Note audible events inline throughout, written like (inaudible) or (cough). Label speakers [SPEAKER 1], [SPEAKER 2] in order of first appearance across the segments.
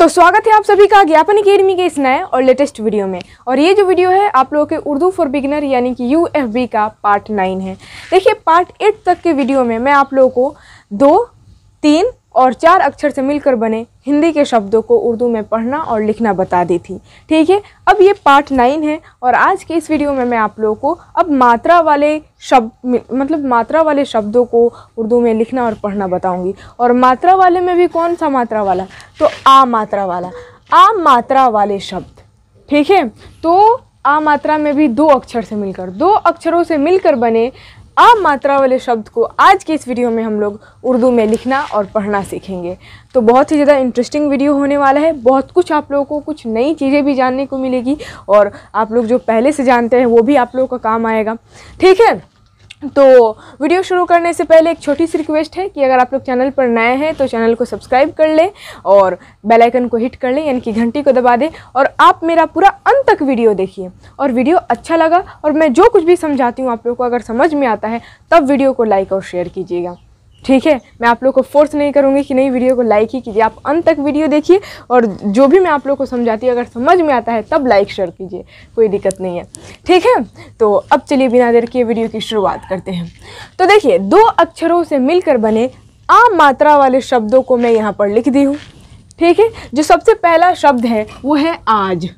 [SPEAKER 1] तो स्वागत है आप सभी का ज्ञापन अकेडमी के इस नए और लेटेस्ट वीडियो में और ये जो वीडियो है आप लोगों के उर्दू फॉर बिगिनर यानी कि यू का पार्ट नाइन है देखिए पार्ट एट तक के वीडियो में मैं आप लोगों को दो तीन और चार अक्षर से मिलकर बने हिंदी के शब्दों को उर्दू में पढ़ना और लिखना बता दी थी ठीक है अब ये पार्ट नाइन है और आज के इस वीडियो में मैं आप लोगों को अब मात्रा वाले शब्द मतलब मात्रा वाले शब्दों को उर्दू में लिखना और पढ़ना बताऊंगी और मात्रा वाले में भी कौन सा मात्रा वाला तो आ मात्रा वाला आ मात्रा वाले शब्द ठीक है तो आ मात्रा में भी दो अक्षर से मिलकर दो अक्षरों से मिलकर बने आम मात्रा वाले शब्द को आज के इस वीडियो में हम लोग उर्दू में लिखना और पढ़ना सीखेंगे तो बहुत ही ज़्यादा इंटरेस्टिंग वीडियो होने वाला है बहुत कुछ आप लोगों को कुछ नई चीज़ें भी जानने को मिलेगी और आप लोग जो पहले से जानते हैं वो भी आप लोगों का काम आएगा ठीक है तो वीडियो शुरू करने से पहले एक छोटी सी रिक्वेस्ट है कि अगर आप लोग चैनल पर नए हैं तो चैनल को सब्सक्राइब कर लें और बेल आइकन को हिट कर लें यानी कि घंटी को दबा दें और आप मेरा पूरा अंत तक वीडियो देखिए और वीडियो अच्छा लगा और मैं जो कुछ भी समझाती हूँ आप लोग को अगर समझ में आता है तब वीडियो को लाइक और शेयर कीजिएगा ठीक है मैं आप लोग को फोर्स नहीं करूँगी कि नहीं वीडियो को लाइक ही कीजिए आप अंत तक वीडियो देखिए और जो भी मैं आप लोग को समझाती हूँ अगर समझ में आता है तब लाइक शेयर कीजिए कोई दिक्कत नहीं है ठीक है तो अब चलिए बिना देर के वीडियो की शुरुआत करते हैं तो देखिए दो अक्षरों से मिलकर बने आम मात्रा वाले शब्दों को मैं यहाँ पर लिख दी हूँ ठीक है जो सबसे पहला शब्द है वो है आज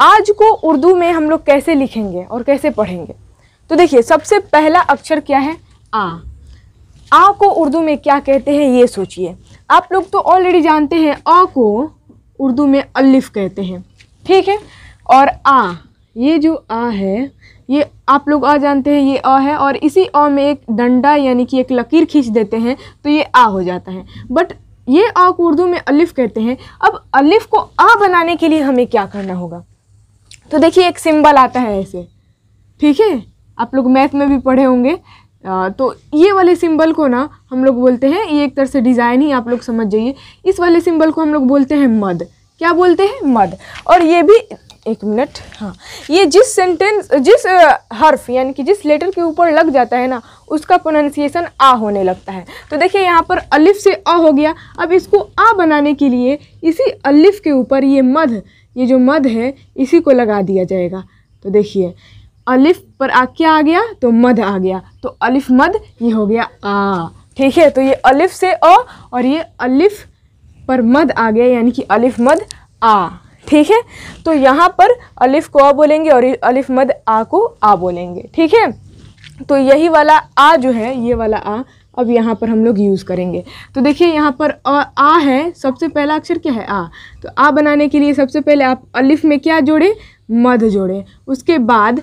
[SPEAKER 1] आज को उर्दू में हम लोग कैसे लिखेंगे और कैसे पढ़ेंगे तो देखिए सबसे पहला अक्षर क्या है आ आ को उर्दू में क्या कहते हैं ये सोचिए आप लोग तो ऑलरेडी जानते हैं अ को उर्दू में अलिफ कहते हैं ठीक है और आ ये जो आ है ये आप लोग आ जानते हैं ये अ है और इसी अ में एक डंडा यानी कि एक लकीर खींच देते हैं तो ये आ हो जाता है बट ये आ को उर्दू में अलिफ कहते हैं अब अलिफ को आ बनाने के लिए हमें क्या करना होगा तो देखिए एक सिंबल आता है ऐसे ठीक है आप लोग मैथ में भी पढ़े होंगे तो ये वाले सिंबल को ना हम लोग बोलते हैं ये एक तरह से डिज़ाइन ही आप लोग समझ जाइए इस वाले सिंबल को हम लोग बोलते हैं मद क्या बोलते हैं मद और ये भी एक मिनट हाँ ये जिस सेंटेंस जिस हर्फ यानी कि जिस लेटर के ऊपर लग जाता है ना उसका प्रोनाउंसिएशन आ होने लगता है तो देखिए यहाँ पर अलिफ से अ हो गया अब इसको आ बनाने के लिए इसी अलिफ के ऊपर ये मध ये जो मध है इसी को लगा दिया जाएगा तो देखिए अलिफ पर आ क्या आ गया तो मद आ गया तो अलिफ मद ये हो गया आ ठीक है तो ये अलिफ से अ और ये अलिफ पर मद आ गया यानी कि अलिफ मद आ ठीक है तो यहाँ पर अलिफ को आ बोलेंगे और अलिफ मद आ को आ बोलेंगे ठीक है तो यही वाला आ जो है ये वाला आ अब यहाँ पर हम लोग यूज़ करेंगे तो देखिए यहाँ पर आ, आ है सबसे पहला अक्षर क्या है आ तो आ बनाने के लिए सबसे पहले आप अलिफ में क्या जोड़ें मध जोड़ें उसके बाद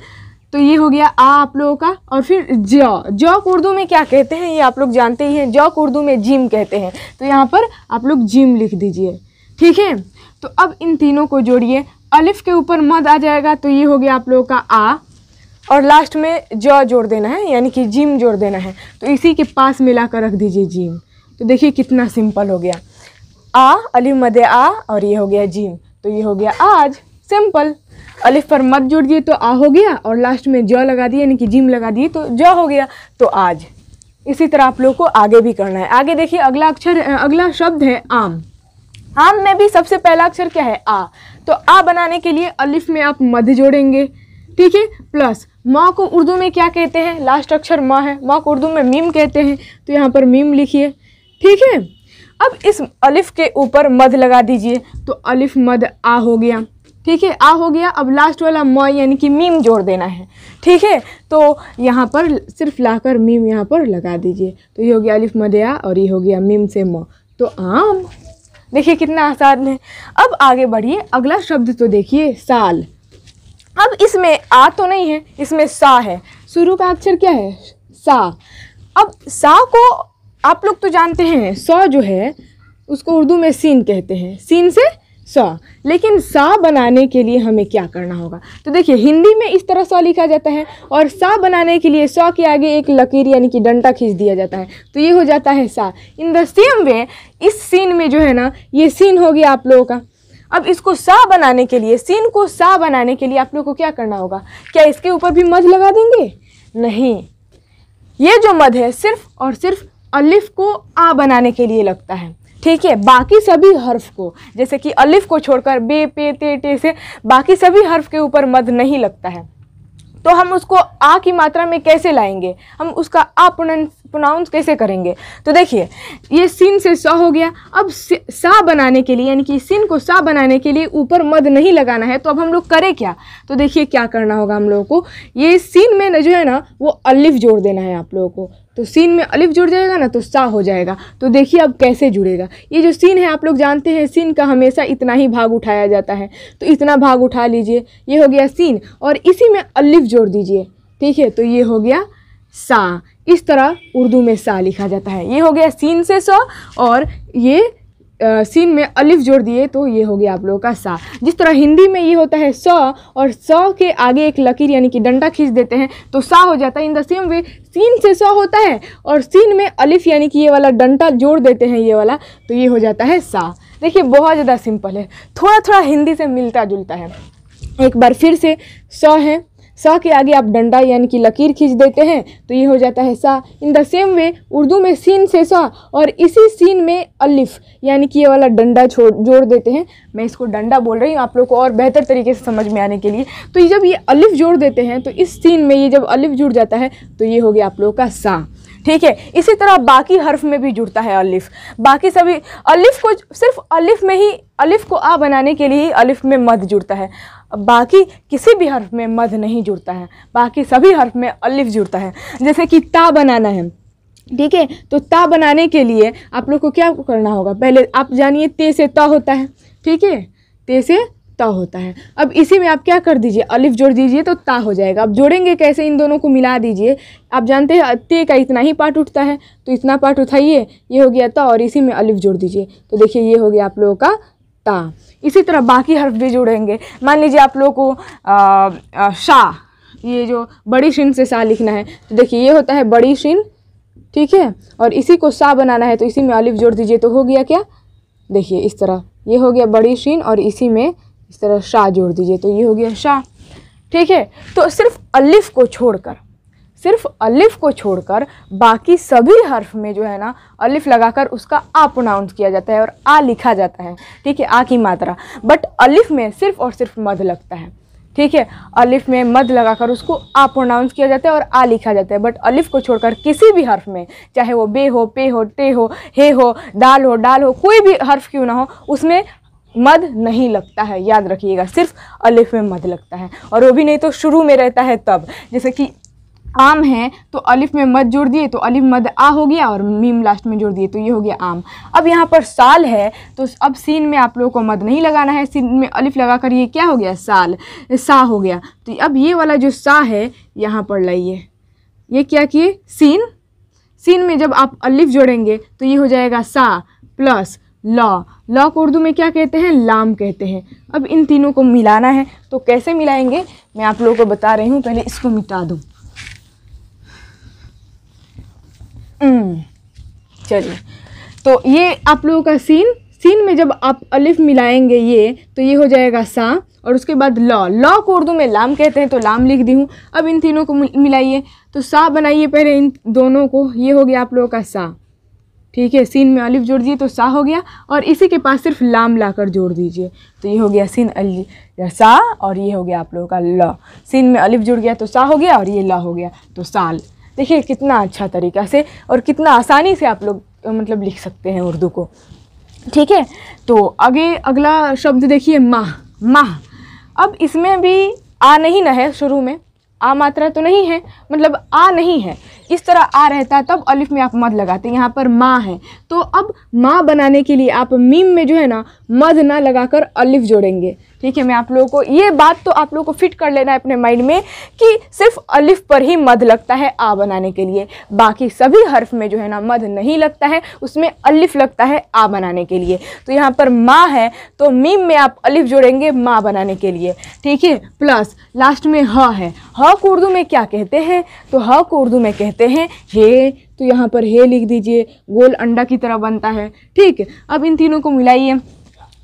[SPEAKER 1] तो ये हो गया आ आप लोगों का और फिर जौ जौ उर्दू में क्या कहते हैं ये आप लोग जानते ही हैं जौ उर्दू में जिम कहते हैं तो यहाँ पर आप लोग जिम लिख दीजिए ठीक है तो अब इन तीनों को जोड़िए अलिफ के ऊपर मद आ जाएगा तो ये हो गया आप लोगों का आ और लास्ट में जौ जोड़ देना है यानी कि जिम जोड़ देना है तो इसी के पास मिला कर रख दीजिए जिम तो देखिए कितना सिंपल हो गया आ अलिफ मद आ और ये हो गया जिम तो ये हो गया आज सिंपल अलिफ पर मत दिए तो आ हो गया और लास्ट में ज लगा दिए यानी कि जिम लगा दिए तो ज हो गया तो आज इसी तरह आप लोग को आगे भी करना है आगे देखिए अगला अक्षर अगला शब्द है आम आम में भी सबसे पहला अक्षर क्या है आ तो आ बनाने के लिए अलिफ में आप मध जोड़ेंगे ठीक है प्लस माँ को उर्दू में क्या कहते हैं लास्ट अक्षर माँ है माँ को उर्दू में मीम कहते हैं तो यहाँ पर मीम लिखिए ठीक है अब इस अलिफ के ऊपर मध लगा दीजिए तो अलिफ मध आ हो गया ठीक है आ हो गया अब लास्ट वाला म यानी कि मीम जोड़ देना है ठीक है तो यहाँ पर सिर्फ लाकर मीम यहाँ पर लगा दीजिए तो ये हो गया अलिफ मदया और ये हो गया मीम से म तो आम देखिए कितना आसान है अब आगे बढ़िए अगला शब्द तो देखिए साल अब इसमें आ तो नहीं है इसमें सा है शुरू का अक्षर क्या है सा अब सा को आप लोग तो जानते हैं सौ जो है उसको उर्दू में सीन कहते हैं सीन से सा लेकिन सा बनाने के लिए हमें क्या करना होगा तो देखिए हिंदी में इस तरह सा लिखा जाता है और सा बनाने के लिए सौ के आगे एक लकीर यानी कि डंडा खींच दिया जाता है तो ये हो जाता है सा इन द सेम वे इस सीन में जो है ना ये सीन हो गया आप लोगों का अब इसको सा बनाने के लिए सीन को सा बनाने के लिए आप लोग को क्या करना होगा क्या इसके ऊपर भी मध लगा देंगे नहीं ये जो मध है सिर्फ और सिर्फ अलिफ को आ बनाने के लिए लगता है ठीक है बाकी सभी हर्फ को जैसे कि अलिफ को छोड़कर बे पे ते टे से बाकी सभी हर्फ के ऊपर मद नहीं लगता है तो हम उसको आ की मात्रा में कैसे लाएंगे हम उसका आ प्रोनाउंस कैसे करेंगे तो देखिए ये सिन से स हो गया अब सा बनाने के लिए यानी कि सिन को सा बनाने के लिए ऊपर मद नहीं लगाना है तो अब हम लोग करें क्या तो देखिए क्या करना होगा हम लोगों को ये सिन में न जो है ना वो अलिफ जोड़ देना है आप लोगों को तो सीन में अलिफ जुड़ जाएगा ना तो सा हो जाएगा तो देखिए अब कैसे जुड़ेगा ये जो सीन है आप लोग जानते हैं सीन का हमेशा इतना ही भाग उठाया जाता है तो इतना भाग उठा लीजिए ये हो गया सीन और इसी में अलिफ जोड़ दीजिए ठीक है तो ये हो गया सा इस तरह उर्दू में सा लिखा जाता है ये हो गया सीन से सौ और ये सीन में अलिफ जोड़ दिए तो ये हो गया आप लोगों का सा जिस तरह हिंदी में ये होता है स और स के आगे एक लकीर यानी कि डंडा खींच देते हैं तो सा हो जाता है इन द सेम वे सीन से स होता है और सीन में अलिफ यानी कि ये वाला डंडा जोड़ देते हैं ये वाला तो ये हो जाता है सा देखिए बहुत ज़्यादा सिंपल है थोड़ा थोड़ा हिंदी से मिलता जुलता है एक बार फिर से स है सा के आगे आप डंडा यानी कि लकीर खींच देते हैं तो ये हो जाता है सा in the same way Urdu में सीन से सा और इसी सीन में अलिफ यानी कि ये वाला डंडा छोड़ जोड़ देते हैं मैं इसको डंडा बोल रही हूँ आप लोग को और बेहतर तरीके से समझ में आने के लिए तो ये जब ये अलिफ जोड़ देते हैं तो इस सीन में ये जब अलिफ जुड़ जाता है तो ये हो गया आप लोगों का सा ठीक है इसी तरह बाकी हर्फ में भी जुड़ता है अलिफ बाकी सभी अलिफ को सिर्फ अलिफ में ही अलिफ को आ बनाने के लिए अलिफ में मध जुड़ता है बाकी किसी भी हर्फ में मध नहीं जुड़ता है बाकी सभी हर्फ में अलिफ जुड़ता है जैसे कि ता बनाना है ठीक है तो ता बनाने के लिए आप लोग को क्या करना होगा पहले आप जानिए ते से त होता है ठीक है ते से ता होता है अब इसी में आप क्या कर दीजिए अलिफ जोड़ दीजिए तो ता हो जाएगा अब जोड़ेंगे कैसे इन दोनों को मिला दीजिए आप जानते हैं ते का इतना ही पार्ट उठता है तो इतना पार्ट उठाइए ये हो गया ता और इसी में अलिफ जोड़ दीजिए तो देखिए ये हो गया आप लोगों का ता इसी तरह बाकी हर्फ भी जोड़ेंगे मान लीजिए आप लोगों को शाह ये जो बड़ी शिन से सा लिखना है तो देखिए ये होता है बड़ी शिन ठीक है और इसी को सा बनाना है तो इसी में अलिफ जोड़ दीजिए तो हो गया क्या देखिए इस तरह ये हो गया बड़ी शिन और इसी में इस तरह शाह जोड़ दीजिए तो ये हो गया शाह ठीक है तो सिर्फ अलिफ को छोड़कर सिर्फ अलिफ को छोड़कर बाकी सभी हर्फ में जो है ना अलिफ लगाकर उसका आ प्रोनाउंस किया जाता है और आ लिखा जाता है ठीक है आ की मात्रा बट अलिफ में सिर्फ और सिर्फ मध लगता है ठीक है अलिफ में मध लगाकर उसको आ प्रोनाउंस किया जाता है और आ लिखा जाता है बट अलिफ को छोड़कर किसी भी हर्फ में चाहे वो बे हो पे हो टे हो हे हो दाल हो डाल हो कोई भी हर्फ क्यों ना हो उसमें मद नहीं लगता है याद रखिएगा सिर्फ अलिफ में मद लगता है और वो भी नहीं तो शुरू में रहता है तब जैसे कि आम है तो अलिफ में मद जोड़ दिए तो अलिफ मद आ हो गया और मीम लास्ट में जोड़ दिए तो ये हो गया आम अब यहाँ पर साल है तो अब सीन में आप लोगों को मद नहीं लगाना है सीन में अलिफ लगा कर ये क्या हो गया साल सा हो गया तो अब ये वाला जो सा है यहाँ पर लाइए ये क्या किए सीन सीन में जब आप अलिफ जोड़ेंगे तो ये हो जाएगा सा प्लस लॉ लॉ को उर्दू में क्या कहते हैं लाम कहते हैं अब इन तीनों को मिलाना है तो कैसे मिलाएंगे मैं आप लोगों को बता रही हूँ पहले इसको मिटा दूँ चलिए तो ये आप लोगों का सीन सीन में जब आप अलिफ मिलाएंगे ये तो ये हो जाएगा सा और उसके बाद लॉ लॉ को उर्दू में लाम कहते हैं तो लाम लिख दी हूँ अब इन तीनों को मिलाइए तो सा बनाइए पहले इन दोनों को ये हो गया आप लोगों का सा ठीक है सीन में अलिफ जोड़ दिए तो सा हो गया और इसी के पास सिर्फ लाम ला कर जोड़ दीजिए तो ये हो गया सीन अली सा और ये हो गया आप लोगों का ल सीन में अलिफ जुड़ गया तो सा हो गया और ये ला हो गया तो साल देखिए कितना अच्छा तरीका से और कितना आसानी से आप लोग मतलब लिख सकते हैं उर्दू को ठीक है तो आगे अगला शब्द देखिए माह माह अब इसमें भी आ नहीं ना है शुरू में आ मात्रा तो नहीं है मतलब आ नहीं है इस तरह आ रहता है तब अलिफ में आप मद लगाते हैं यहाँ पर माँ है तो अब माँ बनाने के लिए आप मीम में जो है ना मद ना लगाकर अलिफ जोड़ेंगे ठीक है मैं आप लोगों को ये बात तो आप लोगों को फिट कर लेना है अपने माइंड में कि सिर्फ अलिफ पर ही मद लगता है आ बनाने के लिए बाकी सभी हर्फ में जो है ना मद नहीं लगता है उसमें अलिफ लगता है आ बनाने के लिए तो यहाँ पर माँ है तो मीम में आप अलिफ जोड़ेंगे माँ बनाने के लिए ठीक है प्लस लास्ट में ह है ह को उर्दू में क्या कहते हैं तो ह को उर्दू में कहते करते हैं हे तो यहाँ पर हे लिख दीजिए गोल अंडा की तरह बनता है ठीक अब इन तीनों को मिलाइए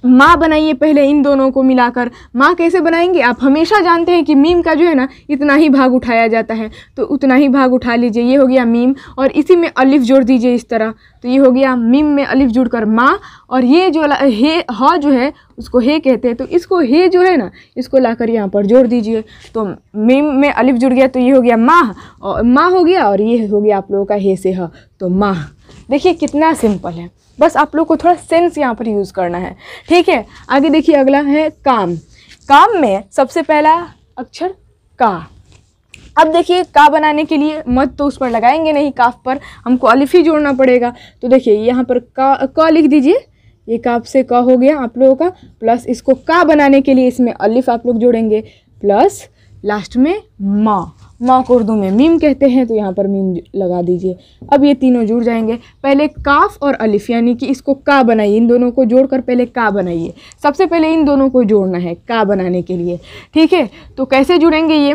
[SPEAKER 1] माँ बनाइए पहले इन दोनों को मिलाकर माँ कैसे बनाएंगे आप हमेशा जानते हैं कि मीम का जो है ना इतना ही भाग उठाया जाता है तो उतना ही भाग उठा लीजिए ये हो गया मीम और इसी में अलिफ जोड़ दीजिए इस तरह तो ये हो गया मीम में अलिफ जुड़ कर माँ और ये जो हे ह जो है उसको हे कहते हैं तो इसको हे जो है ना इसको कर यहाँ पर जोड़ दीजिए तो मीम में अलिफ जुड़ गया तो ये हो गया माह और माँ हो गया और ये हो गया आप लोगों का हे से ह तो माह देखिए कितना सिंपल है बस आप लोग को थोड़ा सेंस यहाँ पर यूज़ करना है ठीक है आगे देखिए अगला है काम काम में सबसे पहला अक्षर का अब देखिए का बनाने के लिए मत तो उस पर लगाएंगे नहीं काफ पर हमको अलिफ ही जोड़ना पड़ेगा तो देखिए यहाँ पर का का लिख दीजिए ये काफ से का हो गया आप लोगों का प्लस इसको का बनाने के लिए इसमें अलिफ आप लोग जोड़ेंगे प्लस लास्ट में माँ माँ को उर्दू में मीम कहते हैं तो यहाँ पर मीम लगा दीजिए अब ये तीनों जुड़ जाएंगे पहले काफ और अलिफ यानी कि इसको का बनाइए इन दोनों को जोड़कर पहले का बनाइए सबसे पहले इन दोनों को जोड़ना है का बनाने के लिए ठीक है तो कैसे जुड़ेंगे ये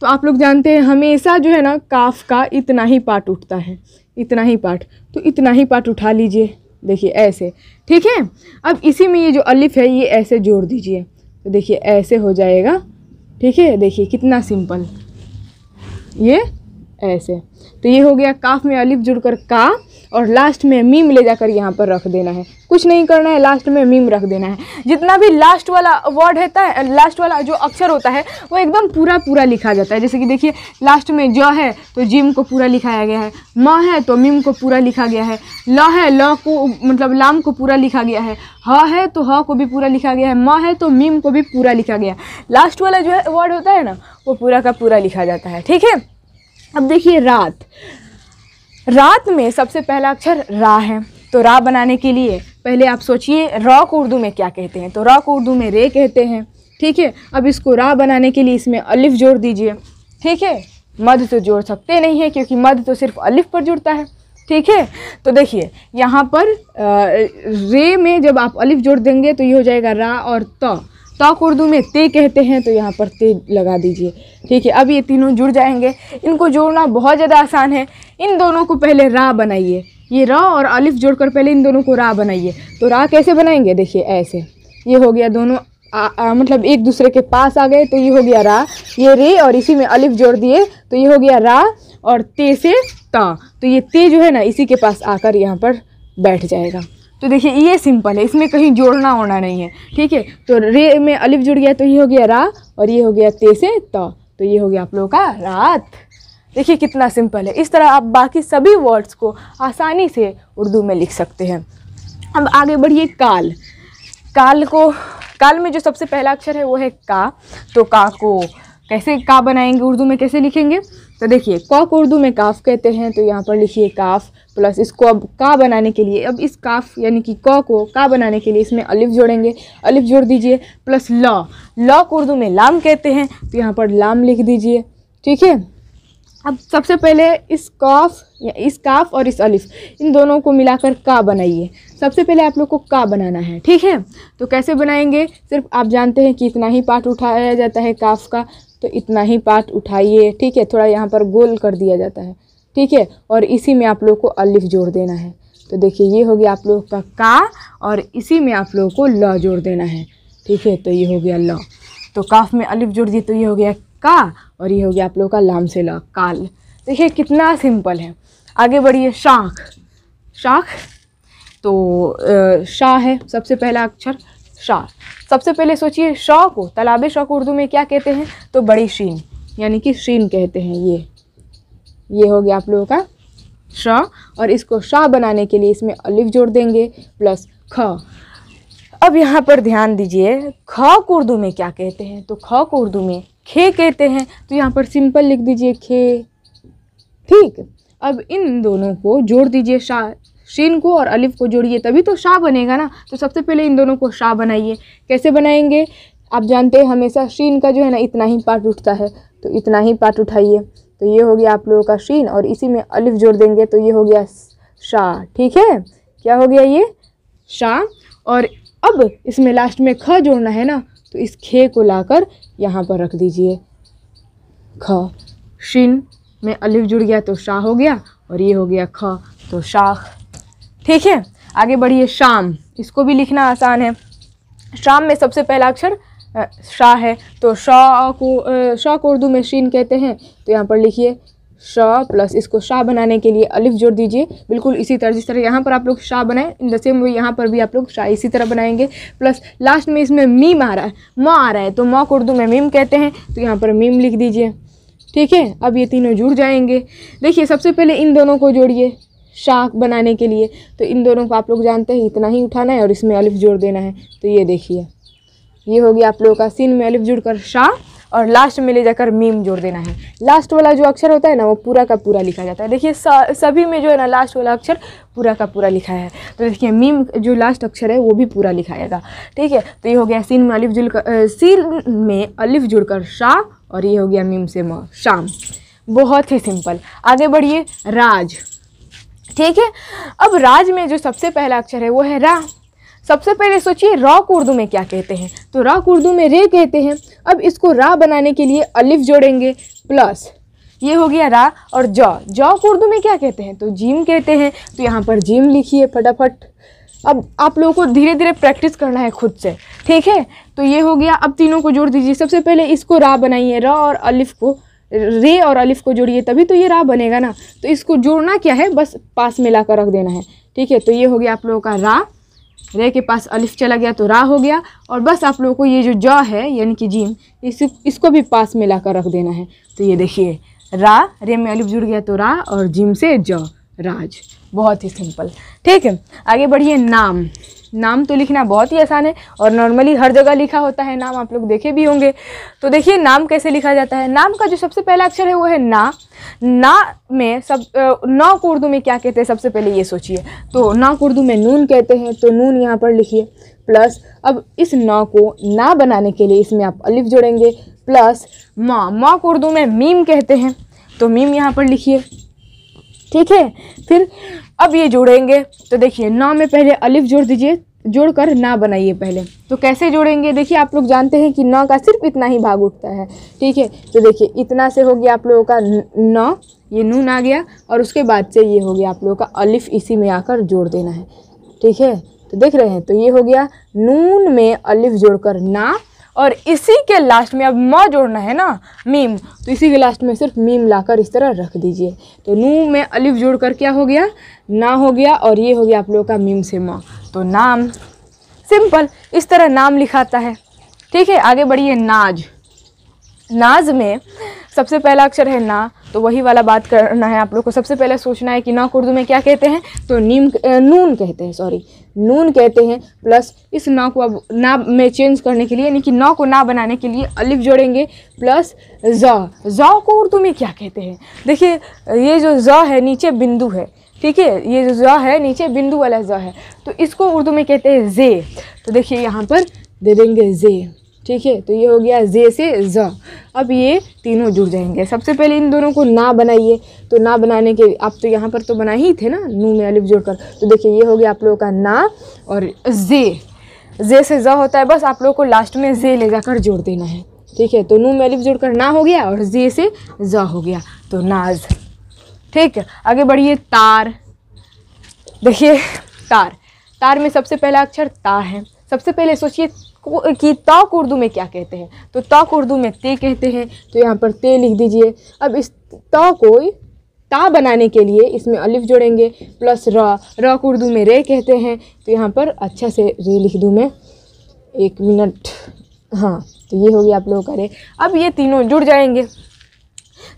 [SPEAKER 1] तो आप लोग जानते हैं हमेशा जो है ना काफ का इतना ही पार्ट उठता है इतना ही पार्ट तो इतना ही पार्ट उठा लीजिए देखिए ऐसे ठीक है अब इसी में ये जो अलिफ है ये ऐसे जोड़ दीजिए तो देखिए ऐसे हो जाएगा ठीक है देखिए कितना सिंपल ये ऐसे तो ये हो गया काफ में अलिफ जुड़कर का और लास्ट में मीम ले जाकर यहाँ पर रख देना है कुछ नहीं करना है लास्ट में मीम रख देना है जितना भी लास्ट वाला वर्ड रहता है लास्ट वाला जो अक्षर होता है वो एकदम पूरा पूरा लिखा जाता है जैसे कि देखिए लास्ट में ज है तो जिम को पूरा लिखाया गया है म है तो मीम को पूरा लिखा गया है ल है ल को मतलब लाम को पूरा लिखा गया है ह है तो ह को भी पूरा लिखा गया है म है तो मीम को भी पूरा लिखा गया लास्ट वाला जो है वर्ड होता है ना वो पूरा का पूरा लिखा जाता है ठीक है अब देखिए रात रात में सबसे पहला अक्षर रा है तो रा बनाने के लिए पहले आप सोचिए रॉक उर्दू में क्या कहते हैं तो रॉक उर्दू में रे कहते हैं ठीक है अब इसको रा बनाने के लिए इसमें अलिफ जोड़ दीजिए ठीक है मध तो जोड़ सकते नहीं है क्योंकि मध तो सिर्फ अलिफ पर जुड़ता है ठीक है तो देखिए यहाँ पर आ, रे में जब आप अलिफ जोड़ देंगे तो ये हो जाएगा रा और त तो, तोक उर्दू में ते कहते हैं तो यहाँ पर ते लगा दीजिए ठीक है अब ये तीनों जुड़ जाएंगे इनको जोड़ना बहुत ज़्यादा आसान है इन दोनों को पहले रा बनाइए ये रा और अलिफ जोड़कर पहले इन दोनों को रा बनाइए तो रा कैसे बनाएंगे देखिए ऐसे ये हो गया दोनों आ, आ, मतलब एक दूसरे के पास आ गए तो ये हो गया रा ये रे और इसी में अलिफ जोड़ दिए तो ये हो गया रा और ते से ता तो ये ते जो है ना इसी के पास आकर यहाँ पर बैठ जाएगा तो देखिए ये सिंपल है इसमें कहीं जोड़ना होना नहीं है ठीक है तो रे में अलिफ जुड़ गया तो ये हो गया रा और ये हो गया ते से त तो, तो ये हो गया आप लोगों का रात देखिए कितना सिंपल है इस तरह आप बाकी सभी वर्ड्स को आसानी से उर्दू में लिख सकते हैं अब आगे बढ़िए काल काल को काल में जो सबसे पहला अक्षर है वो है का तो का को कैसे का बनाएंगे उर्दू में कैसे लिखेंगे तो देखिए क को उर्दू में काफ कहते हैं तो यहाँ पर लिखिए काफ प्लस इसको अब का बनाने के लिए अब इस काफ यानी कि क को का बनाने के लिए इसमें अलिफ जोड़ेंगे अलिफ जोड़ दीजिए प्लस लॉ लॉ को उर्दू में लाम कहते हैं तो यहाँ पर लाम लिख दीजिए ठीक है अब सबसे पहले इस काफ या इस काफ और इस अलिफ इन दोनों को मिलाकर का बनाइए सबसे पहले आप लोग को का बनाना है ठीक है तो कैसे बनाएंगे सिर्फ आप जानते हैं कि इतना ही पार्ट उठाया जाता है काफ का तो इतना ही पार्ट उठाइए ठीक है थोड़ा यहाँ पर गोल कर दिया जाता है ठीक है और इसी में आप लोग को अलिफ जोड़ देना है तो देखिए ये हो गया आप लोग का का और इसी में आप लोगों को ल जोड़ देना है ठीक है तो ये हो गया ल तो काफ में अलिफ जोड़ दिए तो ये हो गया का और ये हो गया आप लोग का लाम से ल काल देखिए कितना सिंपल है आगे बढ़िए शाख शाख तो शाह है सबसे पहला अक्षर शाह सबसे पहले सोचिए शाह को तालाब शाह को उर्दू में क्या कहते हैं तो बड़ी शीन यानी कि शीन कहते हैं ये ये हो गया आप लोगों का श और इसको श बनाने के लिए इसमें अलिफ जोड़ देंगे प्लस ख अब यहाँ पर ध्यान दीजिए ख को उर्दू में क्या कहते हैं तो ख को उर्दू में खे कहते हैं तो यहाँ पर सिंपल लिख दीजिए खे ठीक अब इन दोनों को जोड़ दीजिए शाह शीन को और अलिफ को जोड़िए तभी तो शाह बनेगा ना तो सबसे पहले इन दोनों को शाह बनाइए कैसे बनाएंगे आप जानते हैं हमेशा शीन का जो है ना इतना ही पार्ट उठता है तो इतना ही पार्ट उठाइए तो ये हो गया आप लोगों का शीन और इसी में अलिफ जोड़ देंगे तो ये हो गया शाह ठीक है क्या हो गया ये शाह और अब इसमें लास्ट में ख जोड़ना है ना तो इस खे को लाकर यहाँ पर रख दीजिए ख शीन में अलिफ जुड़ गया तो शाह हो गया और ये हो गया ख तो शाह ठीक है आगे बढ़िए शाम इसको भी लिखना आसान है शाम में सबसे पहला अक्षर शाह है तो शाह को शाह को उर्दू में शीन कहते हैं तो यहाँ पर लिखिए शाह प्लस इसको शाह बनाने के लिए अलिफ जोड़ दीजिए बिल्कुल इसी तरह जिस तरह यहाँ पर आप लोग शाह बनाएं इन द सेम वे यहाँ पर भी आप लोग शाह इसी तरह बनाएंगे प्लस लास्ट में इसमें मीम आ रहा है म आ रहा है तो मौ को उर्दू में मीम कहते हैं तो यहाँ पर मीम लिख दीजिए ठीक है अब ये तीनों जुड़ जाएंगे देखिए सबसे पहले इन दोनों को जोड़िए शाह बनाने के लिए तो इन दोनों को आप लोग जानते हैं इतना ही उठाना है और इसमें अलिफ जोड़ देना है तो ये देखिए ये हो गया आप लोगों का सीन में अलिफ जुड़कर शाह और लास्ट में ले जाकर मीम जोड़ देना है लास्ट वाला जो अक्षर होता है ना वो पूरा का पूरा लिखा जाता है देखिए सभी में जो है ना लास्ट वाला अक्षर पूरा का पूरा लिखा है तो देखिए मीम जो लास्ट अक्षर है वो भी पूरा लिखा जाएगा ठीक है तो ये हो गया सीन में अलिफ जुड़कर सीन में अलिफ जुड़कर शाह और ये हो गया मीम से म शाम बहुत ही सिंपल आगे बढ़िए राज ठीक है अब राज में जो सबसे पहला अक्षर है वो है रा सबसे पहले सोचिए रॉक उर्दू में क्या कहते हैं तो रॉक उर्दू में रे कहते हैं अब इसको रा बनाने के लिए अलिफ जोड़ेंगे प्लस ये हो गया रा और जौ जौ को उर्दू में क्या कहते हैं तो जिम कहते हैं तो यहाँ पर जिम लिखिए फटाफट अब आप लोगों को धीरे धीरे प्रैक्टिस करना है खुद से ठीक है तो ये हो गया अब तीनों को जोड़ दीजिए सबसे पहले इसको रा बनाइए रा और अलिफ को रे और अलिफ को जोड़िए तभी तो ये रा बनेगा ना तो इसको जोड़ना क्या है बस पास में ला कर रख देना है ठीक है तो ये हो गया आप लोगों का रा रे के पास अलिफ चला गया तो रा हो गया और बस आप लोगों को ये जो जॉ है यानी कि जीम इस इसको भी पास में ला कर रख देना है तो ये देखिए रा रे में अलिफ जुड़ गया तो रा और जिम से जॉ राज बहुत ही सिंपल ठीक है आगे बढ़िए नाम नाम तो लिखना बहुत ही आसान है और नॉर्मली हर जगह लिखा होता है नाम आप लोग देखे भी होंगे तो देखिए नाम कैसे लिखा जाता है नाम का जो सबसे पहला अक्षर है वो है ना ना में सब नौ को उर्दू में क्या कहते हैं सबसे पहले ये सोचिए तो नौ को उर्दू में नून कहते हैं तो नून यहाँ पर लिखिए प्लस अब इस नौ को ना बनाने के लिए इसमें आप अलिफ जोड़ेंगे प्लस माँ माँ को उर्दू में मीम कहते हैं तो मीम यहाँ पर लिखिए ठीक है फिर अब ये जोड़ेंगे तो देखिए ना में पहले अलिफ जोड़ दीजिए जोड़ कर ना बनाइए पहले तो कैसे जोड़ेंगे देखिए आप लोग जानते हैं कि ना का सिर्फ इतना ही भाग उठता है ठीक है तो देखिए इतना से हो गया आप लोगों का ना ये नून आ गया और उसके बाद से ये हो गया आप लोगों का अलिफ इसी में आकर जोड़ देना है ठीक है तो देख रहे हैं तो ये हो गया नून में अलिफ जोड़कर ना और इसी के लास्ट में अब म जोड़ना है ना मीम तो इसी के लास्ट में सिर्फ मीम लाकर इस तरह रख दीजिए तो नू में अलिफ जोड़ कर क्या हो गया ना हो गया और ये हो गया आप लोगों का मीम से म तो नाम सिंपल इस तरह नाम लिखाता है ठीक है आगे बढ़िए नाज नाज में सबसे पहला अक्षर है ना तो वही वाला बात करना है आप लोग को सबसे पहले सोचना है कि ना उर्दू में क्या कहते हैं तो नीम नून कहते हैं सॉरी नून कहते हैं प्लस इस ना को अब ना में चेंज करने के लिए यानी कि ना को ना बनाने के लिए अलिफ जोड़ेंगे प्लस ज ज को उर्दू में क्या कहते हैं देखिए ये जो ज है नीचे बिंदु है ठीक है ये जो ज है नीचे बिंदु वाला ज है तो इसको उर्दू में कहते हैं जे तो देखिए यहाँ पर दे देंगे जे ठीक है तो ये हो गया जे से ज अब ये तीनों जुड़ जाएंगे सबसे पहले इन दोनों को ना बनाइए तो ना बनाने के आप तो यहाँ पर तो बना ही थे ना नू में अलिफ जोड़कर तो देखिए ये हो गया आप लोगों का ना और जे जे से ज होता है बस आप लोगों को लास्ट में जे ले जाकर जोड़ देना है ठीक है तो नू में अलिफ जोड़कर ना हो गया और जे से ज हो गया तो नाज ठीक है आगे बढ़िए तार देखिए तार तार में सबसे पहला अक्षर ता है सबसे पहले सोचिए कि ताक उर्दू में क्या कहते हैं तो ताक उर्दू में ते कहते हैं तो यहाँ पर ते लिख दीजिए अब इस त को ता बनाने के लिए इसमें अलिफ जोड़ेंगे प्लस र र उर्दू में रे कहते हैं तो यहाँ पर अच्छा से रे लिख दूँ मैं एक मिनट हाँ तो ये हो गया आप लोगों का रे अब ये तीनों जुड़ जाएंगे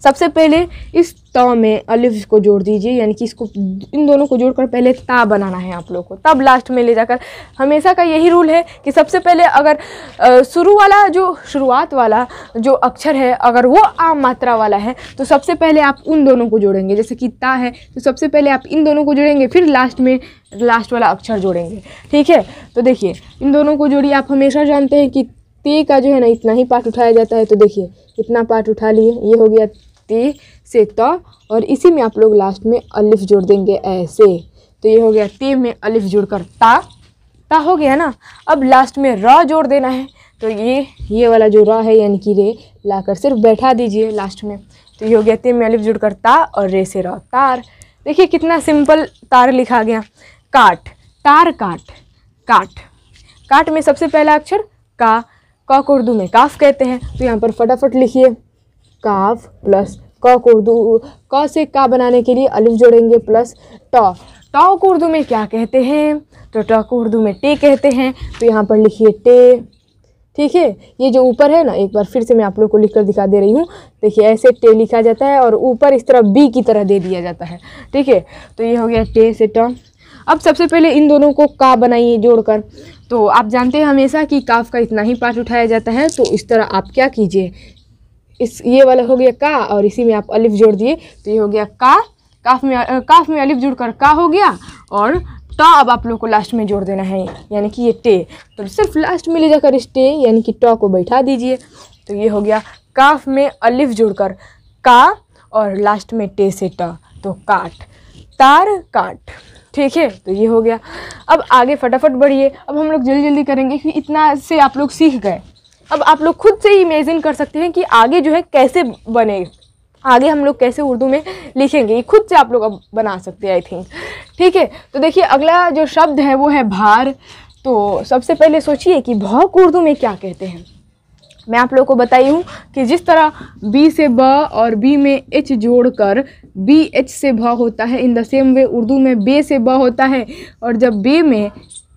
[SPEAKER 1] सबसे पहले इस तव में अलिफ को जोड़ दीजिए यानी कि इसको इन दोनों को जोड़कर पहले ता बनाना है आप लोगों को तब लास्ट में ले जाकर हमेशा का यही रूल है कि सबसे पहले अगर शुरू वाला जो शुरुआत वाला जो अक्षर है अगर वो आम मात्रा वाला है तो सबसे पहले आप उन दोनों को जोड़ेंगे जैसे कि ता है तो सबसे पहले आप इन दोनों को जोड़ेंगे फिर लास्ट में लास्ट वाला अक्षर जोड़ेंगे ठीक है तो देखिए इन दोनों को जोड़िए आप हमेशा जानते हैं कि ती का जो है ना इतना ही पार्ट उठाया जाता है तो देखिए इतना पार्ट उठा लिए ये हो गया ती से त और इसी में आप लोग लास्ट में अलिफ जोड़ देंगे ऐसे तो ये हो गया ती में अलिफ जुड़कर ता ता हो गया ना अब लास्ट में र जोड़ देना है तो ये ये वाला जो र है यानी कि रे लाकर सिर्फ बैठा दीजिए लास्ट में तो ये हो गया ती में अलिफ जुड़ कर ता और रे से र तार देखिए कितना सिंपल तार लिखा गया काट तार काट काट काट में सबसे पहला अक्षर का काक उर्दू में काफ कहते हैं तो यहाँ पर फटाफट लिखिए काफ प्लस कॉक उर्दू क से का बनाने के लिए अलिफ जोड़ेंगे प्लस टॉ टॉक उर्दू में क्या कहते हैं तो टॉक उर्दू में टे कहते हैं तो यहाँ पर लिखिए टे ठीक है ये जो ऊपर है ना एक बार फिर से मैं आप लोग को लिखकर दिखा दे रही हूँ देखिए ऐसे टे लिखा जाता है और ऊपर इस तरह बी की तरह दे दिया जाता है ठीक है तो ये हो गया टे से टॉ अब सबसे पहले इन दोनों को का बनाइए जोड़कर तो आप जानते हैं हमेशा कि काफ का इतना ही पार्ट उठाया जाता है तो इस तरह आप क्या कीजिए इस ये वाला हो गया का और इसी में आप अलिफ जोड़ दिए तो ये हो गया का काफ में काफ में अलिफ जुड़ कर का हो गया और टॉ अब आप लोग को लास्ट में जोड़ देना है यानी कि ये टे तो सिर्फ लास्ट में ले जाकर इस टे यानी कि टॉ को बैठा दीजिए तो ये हो गया काफ में अलिफ जुड़कर का और लास्ट में टे से ट तो काट तार काट ठीक है तो ये हो गया अब आगे फटाफट बढ़िए अब हम लोग जल्दी जल्दी करेंगे कि इतना से आप लोग सीख गए अब आप लोग खुद से इमेजिन कर सकते हैं कि आगे जो है कैसे बने आगे हम लोग कैसे उर्दू में लिखेंगे ये खुद से आप लोग अब बना सकते हैं आई थिंक ठीक है तो देखिए अगला जो शब्द है वो है भार तो सबसे पहले सोचिए कि भौक उर्दू में क्या कहते हैं मैं आप लोगों को बताई हूँ कि जिस तरह बी से ब और बी में एच जोड़कर बी एच से भ होता है in the same way Urdu में बे से ब होता है और जब बे में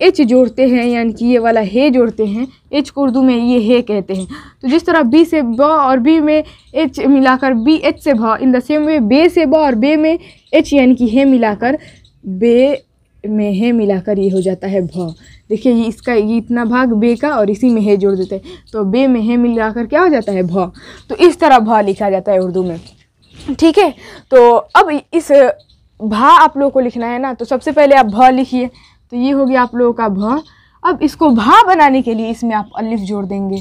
[SPEAKER 1] एच जोड़ते हैं यानी कि ये वाला हे जोड़ते हैं एच को उर्दू में ये हे कहते हैं तो जिस तरह बी से ब और बी में एच मिलाकर बी एच से भ इन द सेम वे बे से ब और बे में एच यानी कि हे मिलाकर बे में हे मिलाकर ये हो जाता है भ देखिए ये इसका ये इतना भाग बे का और इसी में हे जोड़ देते हैं तो बे में हे मिल जाकर क्या हो जाता है भ तो इस तरह भ लिखा जाता है उर्दू में ठीक है तो अब इस भा आप लोगों को लिखना है ना तो सबसे पहले आप भ लिखिए तो ये हो गया आप लोगों का भ अब इसको भा बनाने के लिए इसमें आप अलिफ जोड़ देंगे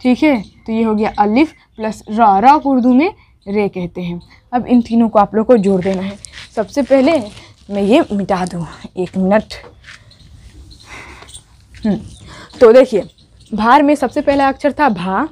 [SPEAKER 1] ठीक है तो ये हो गया अलिफ प्लस रा रा उर्दू में रे कहते हैं अब इन तीनों को आप लोग को जोड़ देना है सबसे पहले मैं ये मिटा दूँ एक मिनट हम्म। तो देखिए भार में सबसे पहला अक्षर था भा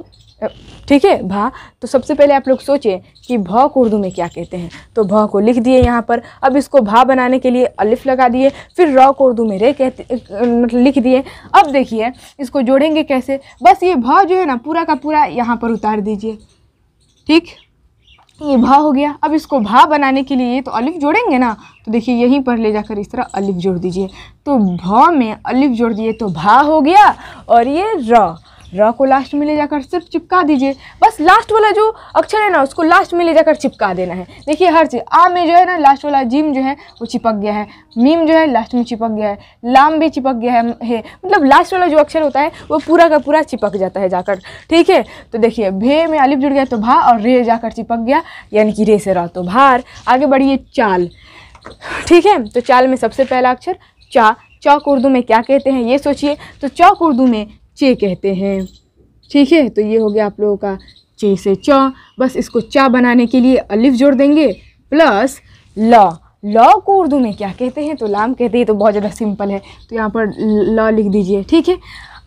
[SPEAKER 1] ठीक है भा तो सबसे पहले आप लोग सोचिए कि भ को उर्दू में क्या कहते हैं तो भ को लिख दिए यहाँ पर अब इसको भा बनाने के लिए अलिफ लगा दिए फिर र को उर्दू में रे कहते मतलब लिख दिए अब देखिए इसको जोड़ेंगे कैसे बस ये भ जो है ना पूरा का पूरा यहाँ पर उतार दीजिए ठीक ये भा हो गया अब इसको भा बनाने के लिए तो अलिफ जोड़ेंगे ना तो देखिए यहीं पर ले जाकर इस तरह अलिफ जोड़ दीजिए तो भ में अलिफ जोड़ दिए तो भा हो गया और ये र ड्रा को लास्ट में ले जाकर सिर्फ चिपका दीजिए बस लास्ट वाला जो अक्षर है ना उसको लास्ट में ले जाकर चिपका देना है देखिए हर चीज़ आ में जो है ना लास्ट वाला जिम जो है वो चिपक गया है मीम जो है लास्ट में चिपक गया है लाम भी चिपक गया है, है। मतलब लास्ट वाला जो अक्षर होता है वो पूरा का पूरा चिपक जाता है जाकर ठीक है तो देखिए भे में अलिप जुड़ गया तो भा और रे जाकर चिपक गया यानी कि रे से रहा तो भार आगे बढ़िए चाल ठीक है तो चाल में सबसे पहला अक्षर चा चौक उर्दू में क्या कहते हैं ये सोचिए तो चौक उर्दू में चे कहते हैं ठीक है तो ये हो गया आप लोगों का चे से च बस इसको चा बनाने के लिए अलिफ जोड़ देंगे प्लस ल ल को उर्दू में क्या कहते हैं तो लाम कहते हैं तो बहुत ज़्यादा सिंपल है तो यहाँ पर ल लिख दीजिए ठीक है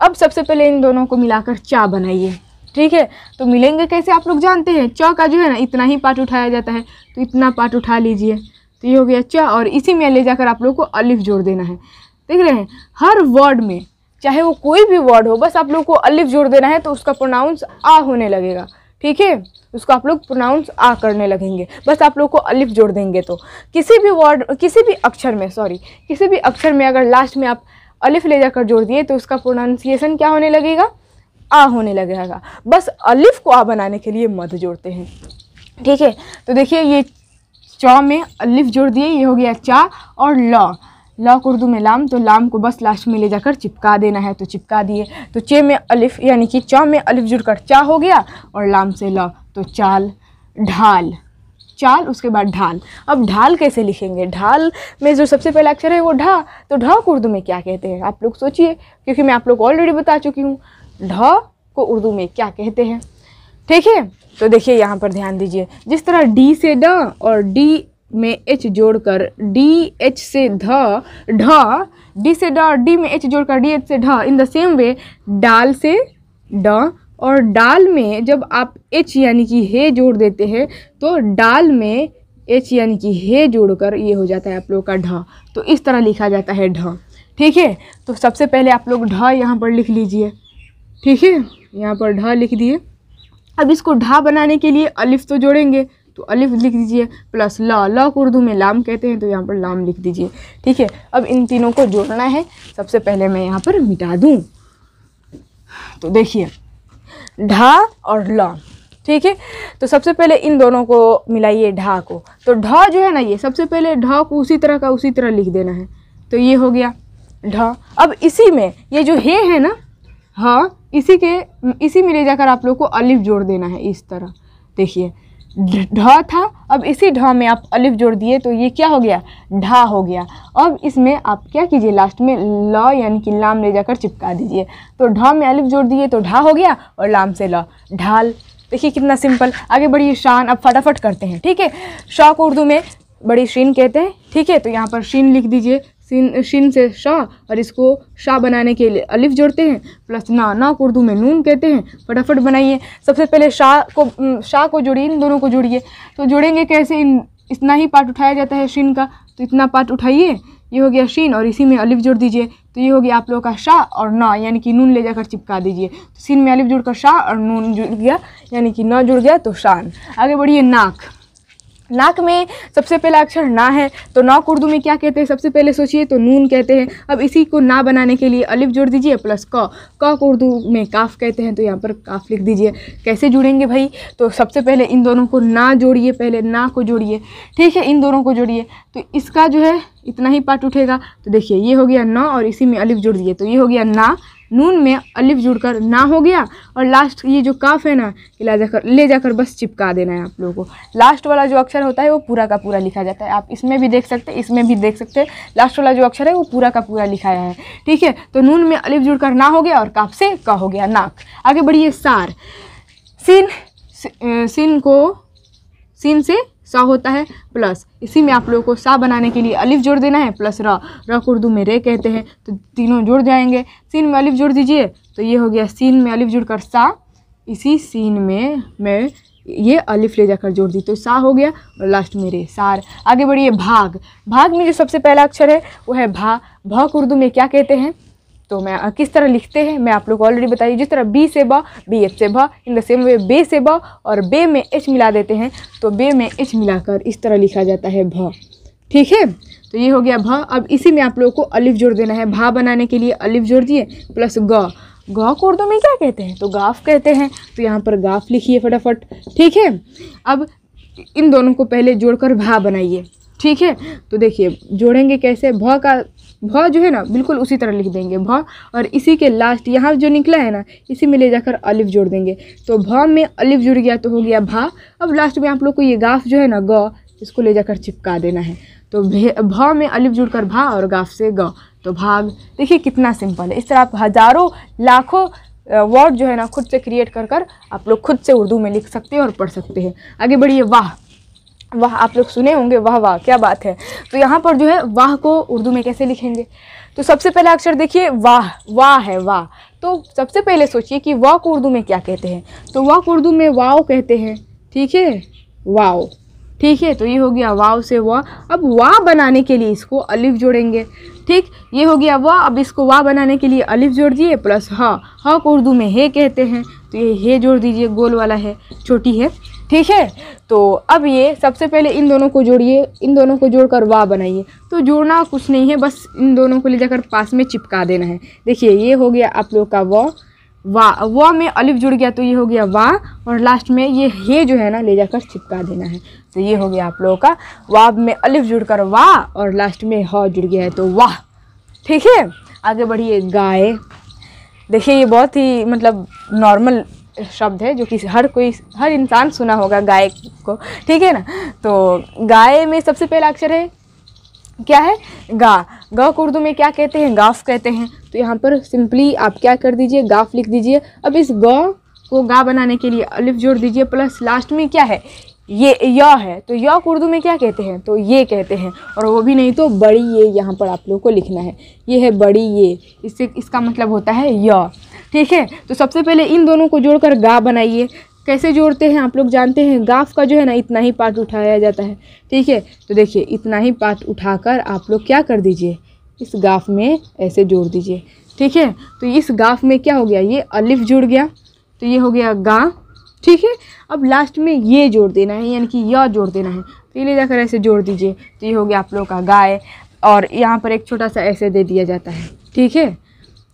[SPEAKER 1] अब सबसे पहले इन दोनों को मिलाकर चा बनाइए ठीक है तो मिलेंगे कैसे आप लोग जानते हैं चौ का जो है ना इतना ही पार्ट उठाया जाता है तो इतना पार्ट उठा लीजिए तो ये हो गया च और इसी में ले जाकर आप लोग को अलिफ जोड़ देना है देख रहे हैं हर वर्ड में चाहे वो कोई भी वर्ड हो बस आप लोग को अलिफ जोड़ देना है तो उसका प्रोनाउंस आ होने लगेगा ठीक है उसको आप लोग प्रोनाउंस आ करने लगेंगे बस आप लोग को अलिफ जोड़ देंगे तो किसी भी वर्ड किसी भी अक्षर में सॉरी किसी भी अक्षर में अगर लास्ट में आप अलिफ ले जाकर जोड़ दिए तो उसका प्रोनाउंसिएशन क्या होने लगेगा आ होने लगेगा बस अलिफ को आ बनाने के लिए मध जोड़ते हैं ठीक है तो देखिए ये चौ में अलिफ जोड़ दिए ये हो गया चा और लॉ लॉक उर्दू में लाम तो लाम को बस लास्ट में ले जाकर चिपका देना है तो चिपका दिए तो चे में अलिफ यानी कि चौ में अलिफ जुड़कर चा हो गया और लाम से लॉ तो चाल ढाल चाल उसके बाद ढाल अब ढाल कैसे लिखेंगे ढाल में जो सबसे पहला अक्षर है वो ढा तो ढा को उर्दू में क्या कहते हैं आप लोग सोचिए क्योंकि मैं आप लोग को ऑलरेडी बता चुकी हूँ ढ को उर्दू में क्या कहते हैं ठीक है तो देखिए यहाँ पर ध्यान दीजिए जिस तरह डी से ड और डी में एच जोड़कर डी एच से ध ढ डी से ड डी में एच जोड़कर डी एच से ढ इन द सेम वे डाल से ड और डाल में जब आप एच यानी कि हे जोड़ देते हैं तो डाल में एच यानी कि हे जोड़कर ये हो जाता है आप लोग का ढ तो इस तरह लिखा जाता है ढ ठीक है तो सबसे पहले आप लोग ढ यहाँ पर लिख लीजिए ठीक है यहाँ पर ढ लिख दिए अब इसको ढा बनाने के लिए अलिफ तो जोड़ेंगे तो अलिफ लिख दीजिए प्लस ला ला को उर्दू में लाम कहते हैं तो यहाँ पर लाम लिख दीजिए ठीक है अब इन तीनों को जोड़ना है सबसे पहले मैं यहाँ पर मिटा दूँ तो देखिए ढा और ला ठीक है तो सबसे पहले इन दोनों को मिलाइए ढा को तो ढा जो है ना ये सबसे पहले ढा को उसी तरह का उसी तरह लिख देना है तो ये हो गया ढा अब इसी में ये जो हे है ना हाँ इसी के इसी में ले जाकर आप लोग को अलिफ जोड़ देना है इस तरह देखिए ढ था अब इसी ढ में आप अलिफ जोड़ दिए तो ये क्या हो गया ढा हो गया अब इसमें आप क्या कीजिए लास्ट में ल यानी कि लाम ले जाकर चिपका दीजिए तो ढ में अलिफ जोड़ दिए तो ढा हो गया और लाम से ल ढाल देखिए कितना सिंपल आगे बढ़िए शान अब फटाफट करते हैं ठीक है शौक उर्दू में बड़ी शीन कहते हैं ठीक है तो यहाँ पर शीन लिख दीजिए सिन शिन से शाह और इसको शाह बनाने के लिए अलिफ जोड़ते हैं प्लस ना ना उर्दू में नून कहते हैं फटाफट बनाइए सबसे पहले शाह को शाह को जोड़िए इन दोनों को जोड़िए तो जोड़ेंगे कैसे इन इतना ही पार्ट उठाया जाता है शिन का तो इतना पार्ट उठाइए ये हो गया शीन और इसी में अलिफ जोड़ दीजिए तो ये हो गया आप लोगों का शाह और ना यानी कि नून ले जाकर चिपका दीजिए तो सीन में अलिफ जुड़ कर शाह और नून जुड़ गया यानी कि ना जुड़ गया तो शान आगे बढ़िए नाक नाक में सबसे पहला अक्षर ना है तो नाक उर्दू में क्या कहते हैं सबसे पहले सोचिए तो नून कहते हैं अब इसी को ना बनाने के लिए अलिफ जोड़ दीजिए प्लस क क को उर्दू में काफ कहते हैं तो यहाँ पर काफ लिख दीजिए कैसे जुड़ेंगे भाई तो सबसे पहले इन दोनों को ना जोड़िए पहले ना को जोड़िए ठीक है इन दोनों को जोड़िए तो इसका जो है इतना ही पार्ट उठेगा तो देखिए ये हो गया न और इसी में अलिफ जोड़ दिए तो ये हो गया ना नून में अलिफ जुड़कर ना हो गया और लास्ट ये जो काफ है ना ला जाकर ले जाकर बस चिपका देना है आप लोगों को लास्ट वाला जो अक्षर होता है वो पूरा का पूरा लिखा जाता है आप इसमें भी देख सकते हैं इसमें भी देख सकते हैं लास्ट वाला जो अक्षर है वो पूरा का पूरा लिखाया है ठीक है तो नून में अलिफ जुड़कर ना हो गया और काफ से का हो गया नाक आगे बढ़िए सार सीन सीन को सिन से सा होता है प्लस इसी में आप लोगों को सा बनाने के लिए अलिफ जोड़ देना है प्लस र रख उर्दू में रे कहते हैं तो तीनों जुड़ जाएंगे सीन में अलिफ जोड़ दीजिए तो ये हो गया सीन में अलिफ जुड़ कर सा इसी सीन में मैं ये अलिफ ले जाकर जोड़ दी तो सा हो गया और लास्ट में रे सार आगे बढ़िए भाग भाग में जो सबसे पहला अक्षर है वो है भा भ उर्दू में क्या कहते हैं तो मैं किस तरह लिखते हैं मैं आप लोग को ऑलरेडी बताइए जिस तरह बी से बा बी एच से बा इन द सेम वे बे से बा और बे में एच मिला देते हैं तो बे में एच मिलाकर इस तरह लिखा जाता है भ ठीक है तो ये हो गया भ अब इसी में आप लोगों को अलिफ जोड़ देना है भा बनाने के लिए अलिफ जोड़ दिए प्लस ग गा को उर्दू में क्या कहते हैं तो गाफ कहते हैं तो यहाँ पर गाफ लिखिए फटाफट ठीक है अब इन दोनों को पहले जोड़कर भा बनाइए ठीक है तो देखिए जोड़ेंगे कैसे भ का भ जो है ना बिल्कुल उसी तरह लिख देंगे भ और इसी के लास्ट यहाँ जो निकला है ना इसी में ले जाकर अलिफ जोड़ देंगे तो भ में अलिफ जुड़ गया तो हो गया भा अब लास्ट में आप लोग को ये गाफ जो है ना ग इसको ले जाकर चिपका देना है तो भ में अलिफ जुड़कर भा और गाफ से ग तो भाग देखिए कितना सिंपल है इस तरह आप हज़ारों लाखों वर्ड जो है ना खुद से क्रिएट कर कर आप लोग खुद से उर्दू में लिख सकते हैं और पढ़ सकते हैं आगे बढ़िए वाह वाह आप लोग सुने होंगे वाह वाह क्या बात है तो यहाँ पर जो है वाह को उर्दू में कैसे लिखेंगे तो सबसे पहला अक्षर देखिए वाह वाह है वाह तो सबसे पहले सोचिए कि वाह को उर्दू में क्या कहते हैं तो वाह को उर्दू में वाओ कहते हैं ठीक है वाओ ठीक है तो ये हो गया वाओ से वाह अब वाह बनाने के लिए इसको अलिफ जोड़ेंगे ठीक ये हो गया वाह अब इसको वाह बनाने के लिए अलिफ जोड़ दिए प्लस ह ह को उर्दू में हे कहते हैं तो ये हे जोड़ दीजिए गोल वाला है छोटी है ठीक है तो अब ये सबसे पहले इन दोनों को जोड़िए इन दोनों को जोड़कर वाह बनाइए तो जोड़ना कुछ नहीं है बस इन दोनों को ले जाकर पास में चिपका देना है देखिए ये हो गया आप लोग का वॉ वाह व में अलिफ जुड़ गया तो ये हो गया वाह और लास्ट में ये हे जो है ना ले जाकर चिपका देना है तो ये हो गया आप लोगों का वा में अलिफ जुड़कर वाह और लास्ट में ह जुड़ गया है तो वाह ठीक है आगे बढ़िए गाय देखिए ये बहुत ही मतलब नॉर्मल शब्द है जो कि हर कोई हर इंसान सुना होगा गाय को ठीक है ना तो गाय में सबसे पहला अक्षर है क्या है गा गा को उर्दू में क्या कहते हैं गाफ कहते हैं तो यहाँ पर सिंपली आप क्या कर दीजिए गाफ लिख दीजिए अब इस ग को गा बनाने के लिए अलिफ जोड़ दीजिए प्लस लास्ट में क्या है ये य है तो य उर्दू में क्या कहते हैं तो ये कहते हैं और वो भी नहीं तो बड़ी ये यहाँ पर आप लोगों को लिखना है ये है बड़ी ये इससे इसका मतलब होता है य ठीक है तो सबसे पहले इन दोनों को जोड़कर गा बनाइए कैसे जोड़ते हैं आप लोग जानते हैं गाफ का जो है ना इतना ही पार्ट उठाया जाता है ठीक है तो देखिए इतना ही पार्ट उठाकर आप लोग क्या कर दीजिए इस गाफ में ऐसे जोड़ दीजिए ठीक है तो इस गाफ में क्या हो गया ये अलिफ जुड़ गया तो ये हो गया गा ठीक है अब लास्ट में ये जोड़ देना है यानी कि यह जोड़ देना है तो ये ले जाकर ऐसे जोड़ दीजिए तो ये हो गया आप लोग का गाय और यहाँ पर एक छोटा सा ऐसे दे दिया जाता है ठीक है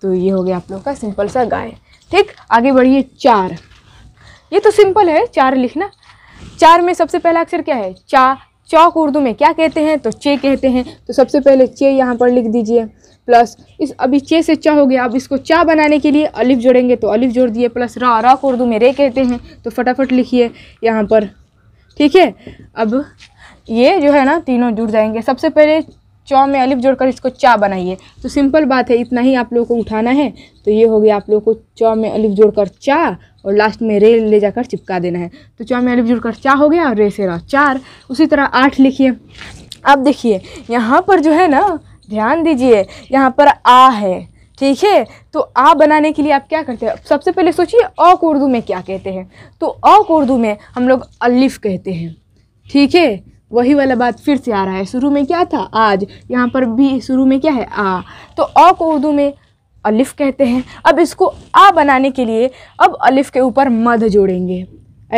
[SPEAKER 1] तो ये हो गया आप लोग का सिंपल सा गाय ठीक आगे बढ़िए चार ये तो सिंपल है चार लिखना चार में सबसे पहला अक्षर क्या है चा चौक उर्दू में क्या कहते हैं तो चे कहते हैं तो सबसे पहले चे यहाँ पर लिख दीजिए प्लस इस अभी चे से चा हो गया अब इसको चा बनाने के लिए अलिफ जोड़ेंगे तो अलिफ जोड़ दिए प्लस रा रा को उर्दू में रे कहते हैं तो फटाफट लिखिए यहाँ पर ठीक है अब ये जो है ना तीनों जुड़ जाएंगे सबसे पहले चौ में अलिफ जोड़कर इसको चा बनाइए तो सिंपल बात है इतना ही आप लोगों को उठाना है तो ये हो गया आप लोगों को चौ में अलिफ जोड़कर चा और लास्ट में रे ले जाकर चिपका देना है तो चौ में अलिफ जोड़कर चा हो गया और रे से रहा चार उसी तरह आठ लिखिए अब देखिए यहाँ पर जो है ना ध्यान दीजिए यहाँ पर आ है ठीक है तो आ बनाने के लिए आप क्या करते हैं सबसे पहले सोचिए अ को उर्दू में क्या कहते हैं तो अ को उर्दू में हम लोग अलिफ कहते हैं ठीक है वही वाला बात फिर से आ रहा है शुरू में क्या था आज यहाँ पर भी शुरू में क्या है आ तो अ को उर्दू में अलिफ़ कहते हैं अब इसको आ बनाने के लिए अब अलिफ़ के ऊपर मध जोड़ेंगे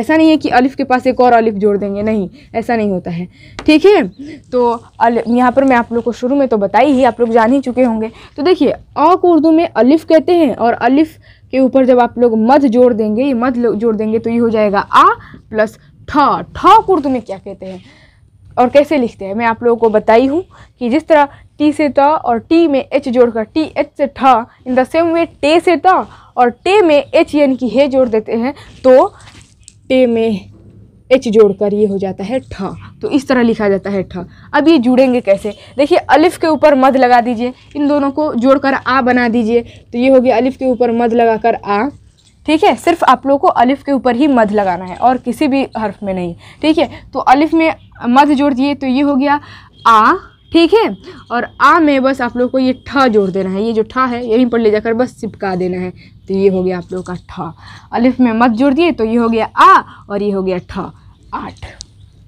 [SPEAKER 1] ऐसा नहीं है कि अलिफ़ के पास एक और अलिफ़ जोड़ देंगे नहीं ऐसा नहीं होता है ठीक है तो यहाँ पर मैं आप लोग को शुरू में तो बताई ही आप लोग जान ही चुके होंगे तो देखिए अ को उर्दू में अलिफ़ कहते हैं और अलिफ़ के ऊपर जब आप लोग मध जोड़ देंगे ये मध जोड़ देंगे तो ये हो जाएगा आ प्लस ठ ठ को उर्दू में क्या कहते हैं और कैसे लिखते हैं मैं आप लोगों को बताई हूँ कि जिस तरह टी से त और टी में एच जोड़कर टी एच से ठ इन द सेम वे टे से त और टे में एच एन कि हे जोड़ देते हैं तो टे में एच जोड़कर ये हो जाता है ठ तो इस तरह लिखा जाता है ठ अब ये जुड़ेंगे कैसे देखिए अलिफ के ऊपर मद लगा दीजिए इन दोनों को जोड़कर आ बना दीजिए तो ये हो गया अलिफ के ऊपर मद लगाकर आ ठीक है सिर्फ आप लोग को अलिफ के ऊपर ही मध लगाना है और किसी भी हर्फ में नहीं ठीक है तो अलिफ में मध जोड़ दिए तो ये हो गया आ ठीक है और आ में बस आप लोग को ये ठा जोड़ देना है ये जो ठा है यहीं पर ले जाकर बस चिपका देना है तो ये हो गया आप लोग का ठा अलिफ में मध जोड़ दिए तो ये हो गया आ और ये हो गया ठा आठ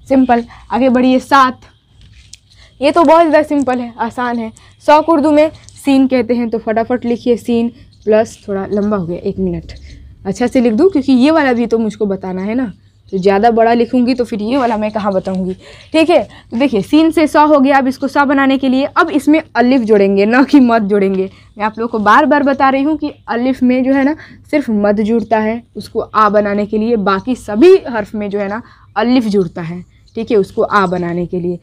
[SPEAKER 1] सिंपल आगे बढ़िए सात ये तो बहुत ज़्यादा सिंपल है आसान है सौ उर्दू में सीन कहते हैं तो फटाफट लिखिए सीन प्लस थोड़ा लंबा हो गया एक मिनट अच्छा से लिख दूँ क्योंकि ये वाला भी तो मुझको बताना है ना तो ज़्यादा बड़ा लिखूँगी तो फिर ये वाला मैं कहाँ बताऊँगी ठीक है तो देखिए सीन से सौ हो गया अब इसको सौ बनाने के लिए अब इसमें अलिफ जोड़ेंगे न कि मत जोड़ेंगे मैं आप लोगों को बार बार बता रही हूँ कि अलिफ में जो है ना सिर्फ मत जुड़ता है उसको आ बनाने के लिए बाकी सभी हर्फ में जो है ना अलिफ जुड़ता है ठीक है उसको आ बनाने के लिए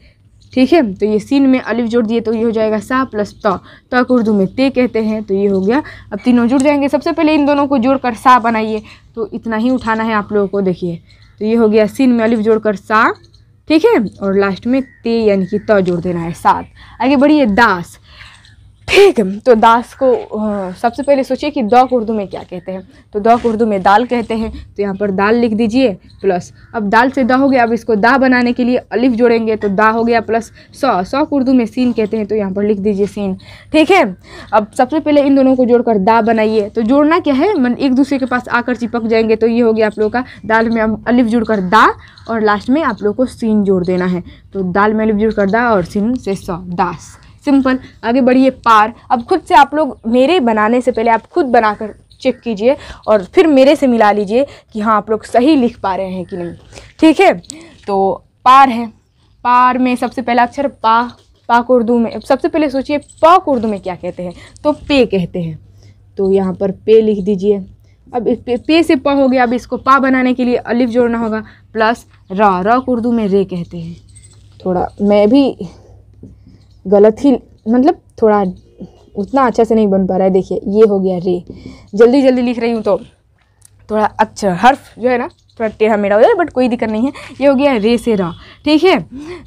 [SPEAKER 1] ठीक है तो ये सीन में अलिफ जोड़ दिए तो ये हो जाएगा सा प्लस तो तक उर्दू में ते कहते हैं तो ये हो गया अब तीनों जुड़ जाएंगे सबसे पहले इन दोनों को जोड़कर सा बनाइए तो इतना ही उठाना है आप लोगों को देखिए तो ये हो गया सीन में अलिफ जोड़कर सा ठीक है और लास्ट में ते यानी कि त जोड़ देना है सात आगे बढ़िए दास ठीक है तो दास को सबसे पहले सोचिए कि दौक उर्दू में क्या कहते हैं तो दौक उर्दू में दाल कहते हैं तो यहाँ पर दाल लिख दीजिए प्लस अब दाल से दा हो गया अब इसको दा बनाने के लिए अलिफ जोड़ेंगे तो दा हो गया प्लस सौ सौ उर्दू में सीन कहते हैं तो यहाँ पर लिख दीजिए सीन ठीक है अब सबसे पहले इन दोनों को जोड़कर दा बनाइए तो जोड़ना क्या है मन एक दूसरे के पास आकर चिपक जाएंगे तो ये हो गया आप लोगों का दाल में अलिफ जुड़कर दा और लास्ट में आप लोग को सीन जोड़ देना है तो दाल में अलिफ जुड़कर दा और सीन से सौ दास सिंपल आगे बढ़िए पार अब खुद से आप लोग मेरे बनाने से पहले आप खुद बनाकर चेक कीजिए और फिर मेरे से मिला लीजिए कि हाँ आप लोग सही लिख पा रहे हैं कि नहीं ठीक है तो पार है पार में सबसे पहला अक्षर पा पाक उर्दू में सबसे पहले सोचिए पाक उर्दू में क्या कहते हैं तो पे कहते हैं तो यहाँ पर पे लिख दीजिए अब पे, पे से प हो गया अब इसको पा बनाने के लिए अलिफ जोड़ना होगा प्लस रा रा उर्दू में रे कहते हैं थोड़ा मैं भी गलत ही मतलब थोड़ा उतना अच्छा से नहीं बन पा रहा है देखिए ये हो गया रे जल्दी जल्दी लिख रही हूँ तो थोड़ा अच्छा हर्फ जो है ना थोड़ा टेढ़ा मेढ़ा हो जाए बट कोई दिक्कत नहीं है ये हो गया रे से रा ठीक है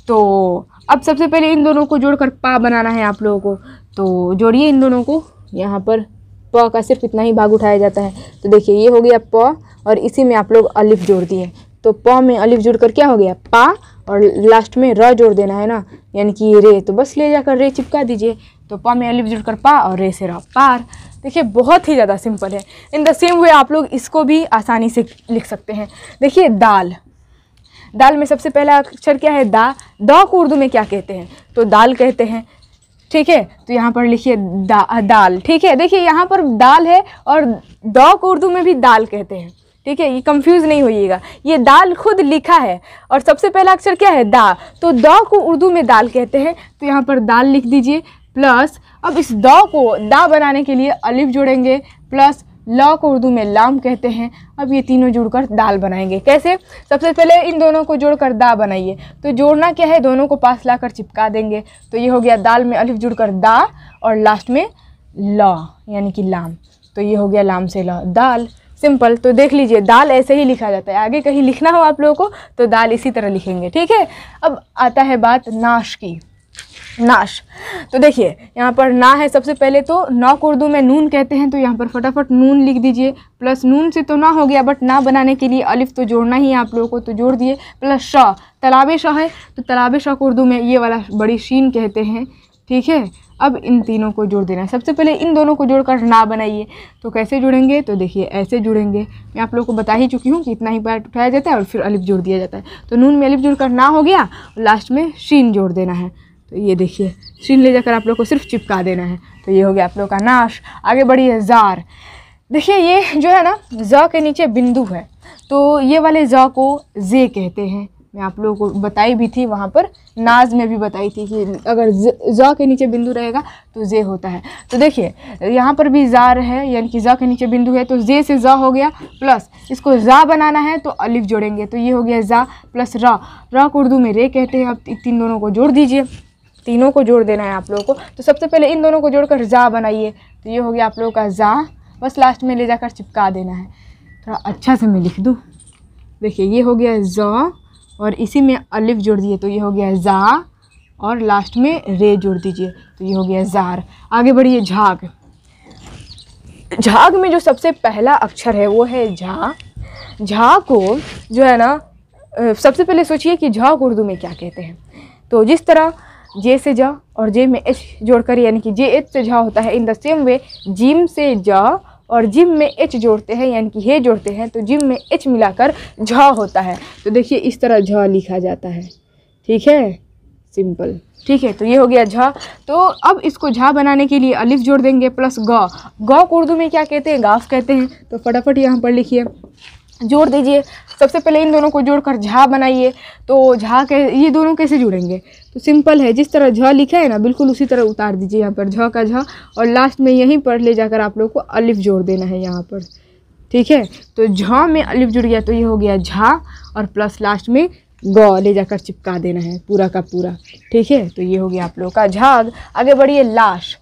[SPEAKER 1] तो अब सबसे पहले इन दोनों को जोड़कर पा बनाना है आप लोगों को तो जोड़िए इन दोनों को यहाँ पर प का सिर्फ इतना ही भाग उठाया जाता है तो देखिए ये हो गया प और इसी में आप लोग अलिफ जोड़ दिए तो प में अलिफ जुड़ कर क्या हो गया पा और लास्ट में र जोड़ देना है ना यानी कि रे तो बस ले जाकर रे चिपका दीजिए तो प में अलिफ जुड़ कर पा और रे से रहा पार देखिए बहुत ही ज़्यादा सिंपल है इन द सेम वे आप लोग इसको भी आसानी से लिख सकते हैं देखिए दाल दाल में सबसे पहला अक्षर क्या है दा द को उर्दू में क्या कहते हैं तो दाल कहते हैं ठीक है तो यहाँ पर लिखिए दा, दाल ठीक है देखिए यहाँ पर दाल है और द को उर्दू में भी दाल कहते हैं ठीक है ये कंफ्यूज नहीं होइएगा ये दाल खुद लिखा है और सबसे पहला अक्षर क्या है दा तो द को उर्दू में दाल कहते हैं तो यहाँ पर दाल लिख दीजिए प्लस अब इस द को दा बनाने के लिए अलिफ जोड़ेंगे प्लस ल को उर्दू में लाम कहते हैं अब ये तीनों जुड़कर दाल बनाएंगे कैसे सबसे पहले इन दोनों को जोड़कर दा बनाइए तो जोड़ना क्या है दोनों को पास लाकर चिपका देंगे तो ये हो गया दाल में अलिफ जुड़कर दा और लास्ट में ल यानी कि लाम तो ये हो गया लाम से ल दाल सिंपल तो देख लीजिए दाल ऐसे ही लिखा जाता है आगे कहीं लिखना हो आप लोगों को तो दाल इसी तरह लिखेंगे ठीक है अब आता है बात नाश की नाश तो देखिए यहाँ पर ना है सबसे पहले तो नौक उर्दू में नून कहते हैं तो यहाँ पर फटाफट नून लिख दीजिए प्लस नून से तो ना हो गया बट ना बनाने के लिए अलिफ तो जोड़ना ही है आप लोगों को तो जोड़ दिए प्लस शाह तलाब शाह है तो तलाब शाह को उर्दू में ये वाला बड़ी शीन कहते हैं ठीक है अब इन तीनों को जोड़ देना है सबसे पहले इन दोनों को जोड़कर ना बनाइए तो कैसे जुड़ेंगे तो देखिए ऐसे जुड़ेंगे मैं आप लोगों को बता ही चुकी हूँ कि इतना ही पार्ट उठाया जाता है और फिर अलिफ जोड़ दिया जाता है तो नून में अलिफ जुड़कर ना हो गया और लास्ट में शीन जोड़ देना है तो ये देखिए शीन ले जाकर आप लोग को सिर्फ चिपका देना है तो ये हो गया आप लोग का नाश आगे बढ़िए जार देखिए ये जो है ना ज के नीचे बिंदु है तो ये वाले ज को जे कहते हैं मैं आप लोगों को बताई भी थी वहाँ पर नाज में भी बताई थी कि अगर ज के नीचे बिंदु रहेगा तो जे होता है तो देखिए यहाँ पर भी जार है यानी कि ज के नीचे बिंदु है तो जे से ज़ हो गया प्लस इसको ज़ा बनाना है तो अलिफ जोड़ेंगे तो ये हो गया ज़ा प्लस रा रा को उर्दू में रे कहते हैं अब तीन दोनों को जोड़ दीजिए तीनों को जोड़ देना है आप लोगों को तो सबसे पहले इन दोनों को जोड़कर ज़ा बनाइए तो ये हो गया आप लोगों का ज़ा बस लास्ट में ले जाकर चिपका देना है थोड़ा अच्छा से मैं लिख दूँ देखिए ये हो गया ज़ा और इसी में अलिफ जोड़ दिए तो ये हो गया ज़ा और लास्ट में रे जोड़ दीजिए तो ये हो गया ज़ार आगे बढ़िए झाग झाग में जो सबसे पहला अक्षर है वो है झा झा को जो है ना सबसे पहले सोचिए कि झाग उर्दू में क्या कहते हैं तो जिस तरह जे से जा और जे में एच जोड़कर यानी कि जे एच से झा होता है इन द सेम वे जीम से जा और जिम में एच जोड़ते हैं यानी कि हे जोड़ते हैं तो जिम में एच मिलाकर झ होता है तो देखिए इस तरह झ लिखा जाता है ठीक है सिंपल ठीक है तो ये हो गया झा तो अब इसको झा बनाने के लिए अलिफ जोड़ देंगे प्लस गौ गौ को उर्दू में क्या कहते हैं गाफ कहते हैं तो फटाफट यहाँ पर लिखिए जोड़ दीजिए सबसे पहले इन दोनों को जोड़कर झा बनाइए तो झा के ये दोनों कैसे जुड़ेंगे तो सिंपल है जिस तरह झ लिखा है ना बिल्कुल उसी तरह उतार दीजिए यहाँ पर झ का झ और लास्ट में यहीं पर ले जाकर आप लोग को अलिफ जोड़ देना है यहाँ पर ठीक है तो झ में अलिफ जुड़ गया तो ये हो गया झा और प्लस लास्ट में गौ ले जाकर चिपका देना है पूरा का पूरा ठीक है तो ये हो गया आप लोग का झाग आगे बढ़िए लाश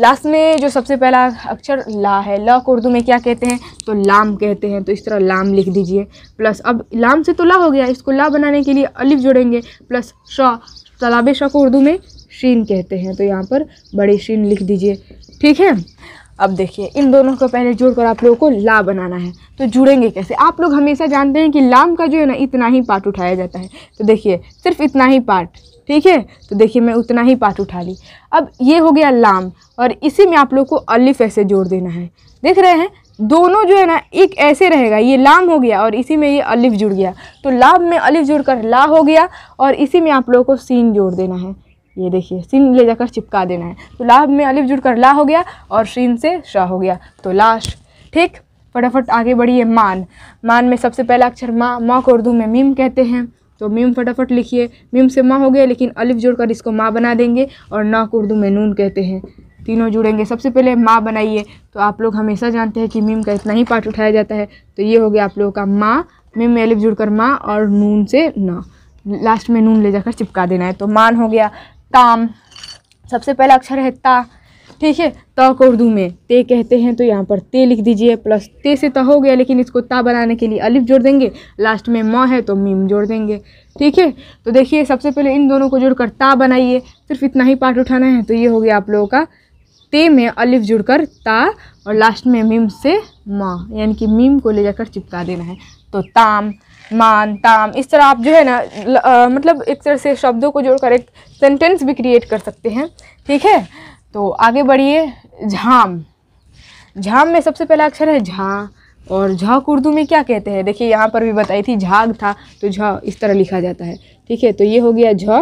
[SPEAKER 1] लास्ट में जो सबसे पहला अक्षर ला है ला को उर्दू में क्या कहते हैं तो लाम कहते हैं तो इस तरह लाम लिख दीजिए प्लस अब लाम से तो ला हो गया इसको ला बनाने के लिए अलिफ जोड़ेंगे प्लस शाह तलाब शाह को उर्दू में शीन कहते हैं तो यहाँ पर बड़े शीन लिख दीजिए ठीक है अब देखिए इन दोनों को पहले जोड़कर आप लोगों को ला बनाना है तो जुड़ेंगे कैसे आप लोग हमेशा जानते हैं कि लाम का जो है ना इतना ही पार्ट उठाया जाता है तो देखिए सिर्फ इतना ही पार्ट ठीक है तो देखिए मैं उतना ही पार्ट उठा ली अब ये हो गया लाम और इसी में आप लोग को अलिफ ऐसे जोड़ देना है देख रहे हैं दोनों जो है ना एक ऐसे रहेगा ये लाम हो गया और इसी में ये अलिफ जुड़ गया तो लाम में अलिफ जुड़ कर ला हो गया और इसी में आप लोगों को सीन जोड़ देना है ये देखिए सीन ले जाकर चिपका देना है तो लाभ में अलिफ जुड़ कर ला हो गया और सीन से शाह हो गया तो लाश ठीक फटाफट आगे बढ़िए मान मान में सबसे पहला अक्षर माँ माँ को उर्दू में मीम कहते हैं तो मीम फटाफट लिखिए मीम से माँ हो गया लेकिन अलिफ जोड़कर इसको माँ बना देंगे और ना को उर्दू में नून कहते हैं तीनों जुड़ेंगे सबसे पहले माँ बनाइए तो आप लोग हमेशा जानते हैं कि मीम का इतना ही पार्ट उठाया जाता है तो ये हो गया आप लोगों का माँ मीम में अलिफ जुड़कर माँ और नून से ना लास्ट में नून ले जाकर चिपका देना है तो मान हो गया ताम सबसे पहला अक्षर है ता ठीक है त को उर्दू में ते कहते हैं तो यहाँ पर ते लिख दीजिए प्लस ते से त हो गया लेकिन इसको ता बनाने के लिए अलिफ जोड़ देंगे लास्ट में म है तो मीम जोड़ देंगे ठीक है तो देखिए सबसे पहले इन दोनों को जोड़कर ता बनाइए सिर्फ इतना ही पार्ट उठाना है तो ये हो गया आप लोगों का ते में अलिफ जुड़कर ता और लास्ट में मीम से माँ यानी कि मीम को ले जाकर चिपका देना है तो ताम मान ताम इस तरह आप जो है ना ल, आ, मतलब एक तरह से शब्दों को जोड़कर एक सेंटेंस भी क्रिएट कर सकते हैं ठीक है तो आगे बढ़िए झाम झाम में सबसे पहला अक्षर है झा और झ उर्दू में क्या कहते हैं देखिए यहाँ पर भी बताई थी झाग था तो झा इस तरह लिखा जाता है ठीक है तो ये हो गया झ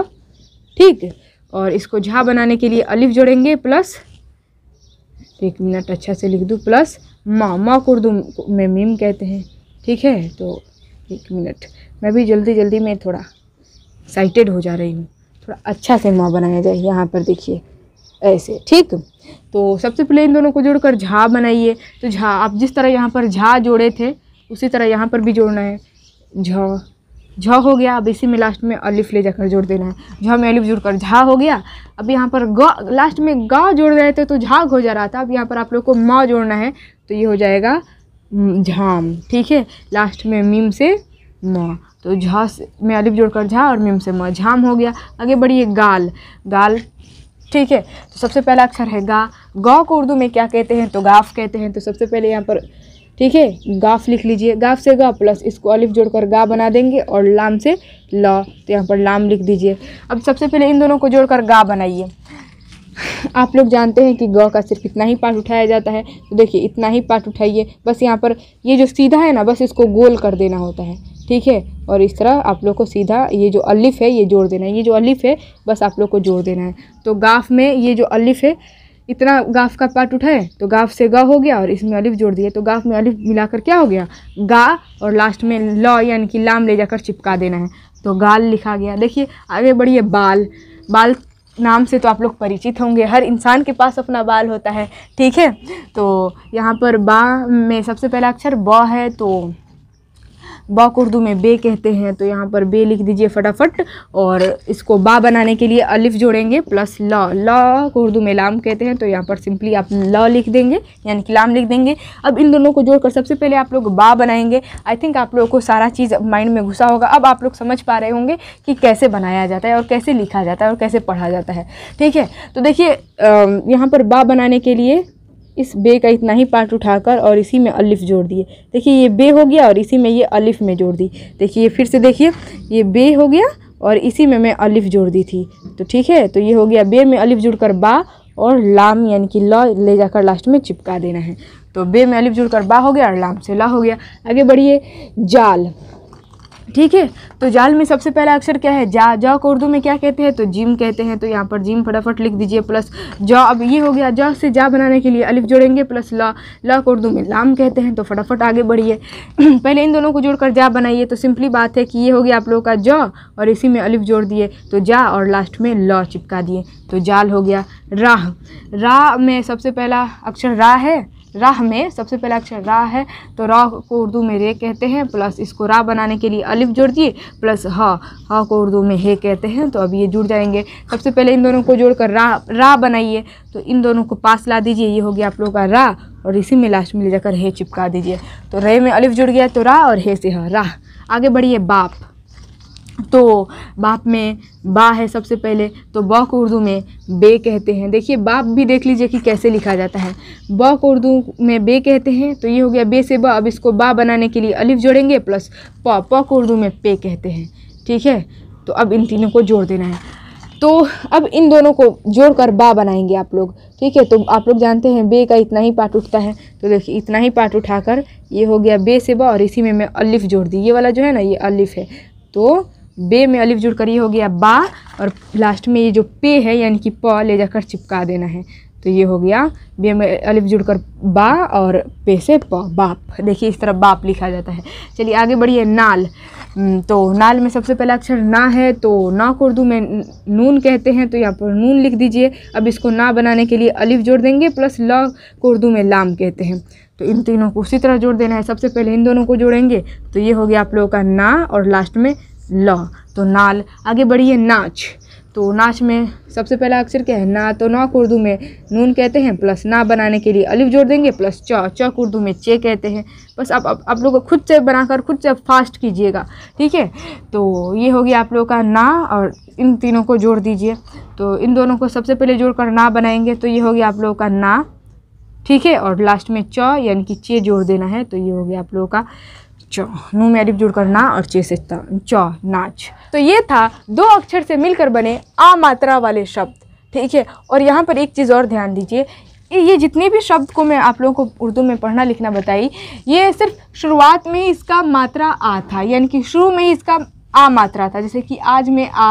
[SPEAKER 1] ठीक और इसको झा बनाने के लिए अलिफ जोड़ेंगे प्लस एक मिनट अच्छा से लिख दूँ प्लस माँ माँ उर्दू में मीम कहते हैं ठीक है तो एक मिनट मैं भी जल्दी जल्दी में थोड़ा एक्साइटेड हो जा रही हूँ थोड़ा अच्छा से माँ बनाया जाए यहाँ पर देखिए ऐसे ठीक तो सबसे पहले इन दोनों को जोड़कर झा बनाइए तो झा आप जिस तरह यहाँ पर झा जोड़े थे उसी तरह यहाँ पर भी जोड़ना है झ झ हो गया अब इसी में लास्ट में अलिफ ले जाकर जोड़ देना है झ में अलिफ जोड़कर झा हो गया अब यहाँ पर ग लास्ट में गा जोड़ रहे थे तो झाग हो जा रहा था अब यहाँ पर आप लोग को म जोड़ना है तो ये हो जाएगा झाम ठीक है लास्ट में मीम से म तो झा में अलिफ जोड़कर झा और मीम से म झाम हो गया आगे बढ़िए गाल गाल ठीक है तो सबसे पहला अक्षर है गा गौ को उर्दू में क्या कहते हैं तो गाफ कहते हैं तो सबसे पहले यहाँ पर ठीक है गाफ लिख लीजिए गाफ से गा प्लस इसको अलिफ जोड़कर गा बना देंगे और लाम से ला तो यहाँ पर लाम लिख दीजिए अब सबसे पहले इन दोनों को जोड़कर गा बनाइए आप लोग जानते हैं कि गौ का सिर्फ इतना ही पार्ट उठाया जाता है तो देखिए इतना ही पार्ट उठाइए बस यहाँ पर ये जो सीधा है ना बस इसको गोल कर देना होता है ठीक है और इस तरह आप लोग को सीधा ये जो अलिफ़ है ये जोड़ देना है ये जो अलिफ़ है बस आप लोग को जोड़ देना है तो गाफ में ये जो अलिफ़ है इतना गाफ का पार्ट उठाए तो गाफ से गा हो गया और इसमें अलिफ जोड़ दिया तो गाफ में अलिफ मिलाकर क्या हो गया गा और लास्ट में लॉ यानी कि लाम ले जाकर चिपका देना है तो गाल लिखा गया देखिए आगे बढ़िए बाल बाल नाम से तो आप लोग परिचित होंगे हर इंसान के पास अपना बाल होता है ठीक है तो यहाँ पर बा में सबसे पहला अक्षर ब है तो बाक उर्दू में बे कहते हैं तो यहाँ पर बे लिख दीजिए फटाफट और इसको बा बनाने के लिए अलिफ जोड़ेंगे प्लस ला ला को उर्दू में लाम कहते हैं तो यहाँ पर सिंपली आप ला लिख देंगे यानी कि लाम लिख देंगे अब इन दोनों को जोड़कर सबसे पहले आप लोग बा बनाएंगे आई थिंक आप लोगों को सारा चीज़ माइंड में घुसा होगा अब आप लोग समझ पा रहे होंगे कि कैसे बनाया जाता है और कैसे लिखा जाता है और कैसे पढ़ा जाता है ठीक है तो देखिए यहाँ पर बा बनाने के लिए इस बे का इतना ही पार्ट उठाकर और इसी में अलिफ जोड़ दिए देखिए ये बे हो गया और इसी में ये अलिफ में जोड़ दी देखिए फिर से देखिए ये बे हो गया और इसी में मैं अलिफ जोड़ दी थी तो ठीक है तो ये हो गया बे में अलिफ जुड़कर बा और लाम यानी कि लॉ ले जाकर लास्ट में चिपका देना है तो बे में अलिफ जुड़कर बा हो गया और लाम से ला हो गया आगे बढ़िए जाल ठीक है तो जाल में सबसे पहला अक्षर क्या है जा जा को उर्दू में क्या कहते हैं तो जिम कहते हैं तो यहाँ पर जिम फटाफट लिख दीजिए प्लस जौ अब ये हो गया जौ से जा बनाने के लिए अलिफ जोड़ेंगे प्लस ला ला को उर्दू में लाम कहते हैं तो फटाफट आगे बढ़िए (clears throat) पहले इन दोनों को जोड़कर जा बनाइए तो सिंपली बात है कि ये हो गया आप लोगों का जौ और इसी में अलिफ जोड़ दिए तो जा और लास्ट में लॉ चिपका दिए तो जाल हो गया राह राह में सबसे पहला अक्षर रा है राह में सबसे पहला अक्षर रा है तो रा को उर्दू में रे कहते हैं प्लस इसको रा बनाने के लिए अलिफ जोड़ दिए प्लस ह ह को उर्दू में हे कहते हैं तो अब ये जुड़ जाएंगे सबसे पहले इन दोनों को जोड़कर रा रा बनाइए तो इन दोनों को पास ला दीजिए ये हो गया आप लोगों का रा और इसी में लास्ट में ले जाकर हे चिपका दीजिए तो रे में अलिफ जुड़ गया तो रा और हे से ह रा आगे बढ़िए बाप तो बाप में बा है सबसे पहले तो ब को उर्दू में बे कहते हैं देखिए बाप भी देख लीजिए कि कैसे लिखा जाता है ब को उर्दू में बे कहते हैं तो ये हो गया बे से ब अब इसको बा बनाने के लिए अलिफ जोड़ेंगे प्लस प प को उर्दू में पे कहते हैं ठीक है तो अब इन तीनों को जोड़ देना है तो अब इन दोनों को जोड़कर बा बनाएंगे आप लोग ठीक है तो आप लोग जानते हैं बे का इतना ही पार्ट उठता है तो देखिए इतना ही पार्ट उठाकर ये हो गया बे से बा और इसी में मैं अलिफ जोड़ दी ये वाला जो है ना ये अलिफ है तो बे में अलिफ जुड़ कर ये हो गया बा और लास्ट में ये जो पे है यानी कि प ले जाकर चिपका देना है तो ये हो गया बे में अलिफ जुड़कर बा और पे से प बाप देखिए इस तरह बाप लिखा जाता है चलिए आगे बढ़िए नाल तो नाल में सबसे पहला अक्षर ना है तो ना को उर्दू में नून कहते हैं तो यहाँ पर नून लिख दीजिए अब इसको ना बनाने के लिए अलिफ जोड़ देंगे प्लस ल को उर्दू में लाम कहते हैं तो इन तीनों को उसी तरह जोड़ देना है सबसे पहले इन दोनों को जोड़ेंगे तो ये हो गया आप लोगों का ना और लास्ट में ल तो नाल आगे बढ़िए नाच तो नाच में सबसे पहला अक्षर क्या है ना तो नाक उर्दू में नून कहते हैं प्लस ना बनाने के लिए अलिफ जोड़ देंगे प्लस चौ चौक उर्दू में चे कहते हैं बस आप आप, आप लोग खुद से बनाकर खुद से फास्ट कीजिएगा ठीक है तो ये हो गया आप लोगों का ना और इन तीनों को जोड़ दीजिए तो इन दोनों को सबसे पहले जोड़कर ना बनाएंगे तो ये हो गया आप लोगों का ना ठीक है और लास्ट में चौ यानी कि चे जोड़ देना है तो ये हो गया आप लोगों का च नू में अरिफ ना और चे से चौ नाच तो ये था दो अक्षर से मिलकर बने आ मात्रा वाले शब्द ठीक है और यहाँ पर एक चीज़ और ध्यान दीजिए ये जितने भी शब्द को मैं आप लोगों को उर्दू में पढ़ना लिखना बताई ये सिर्फ शुरुआत में ही इसका मात्रा आ था यानी कि शुरू में ही इसका आ मात्रा था जैसे कि आज में आ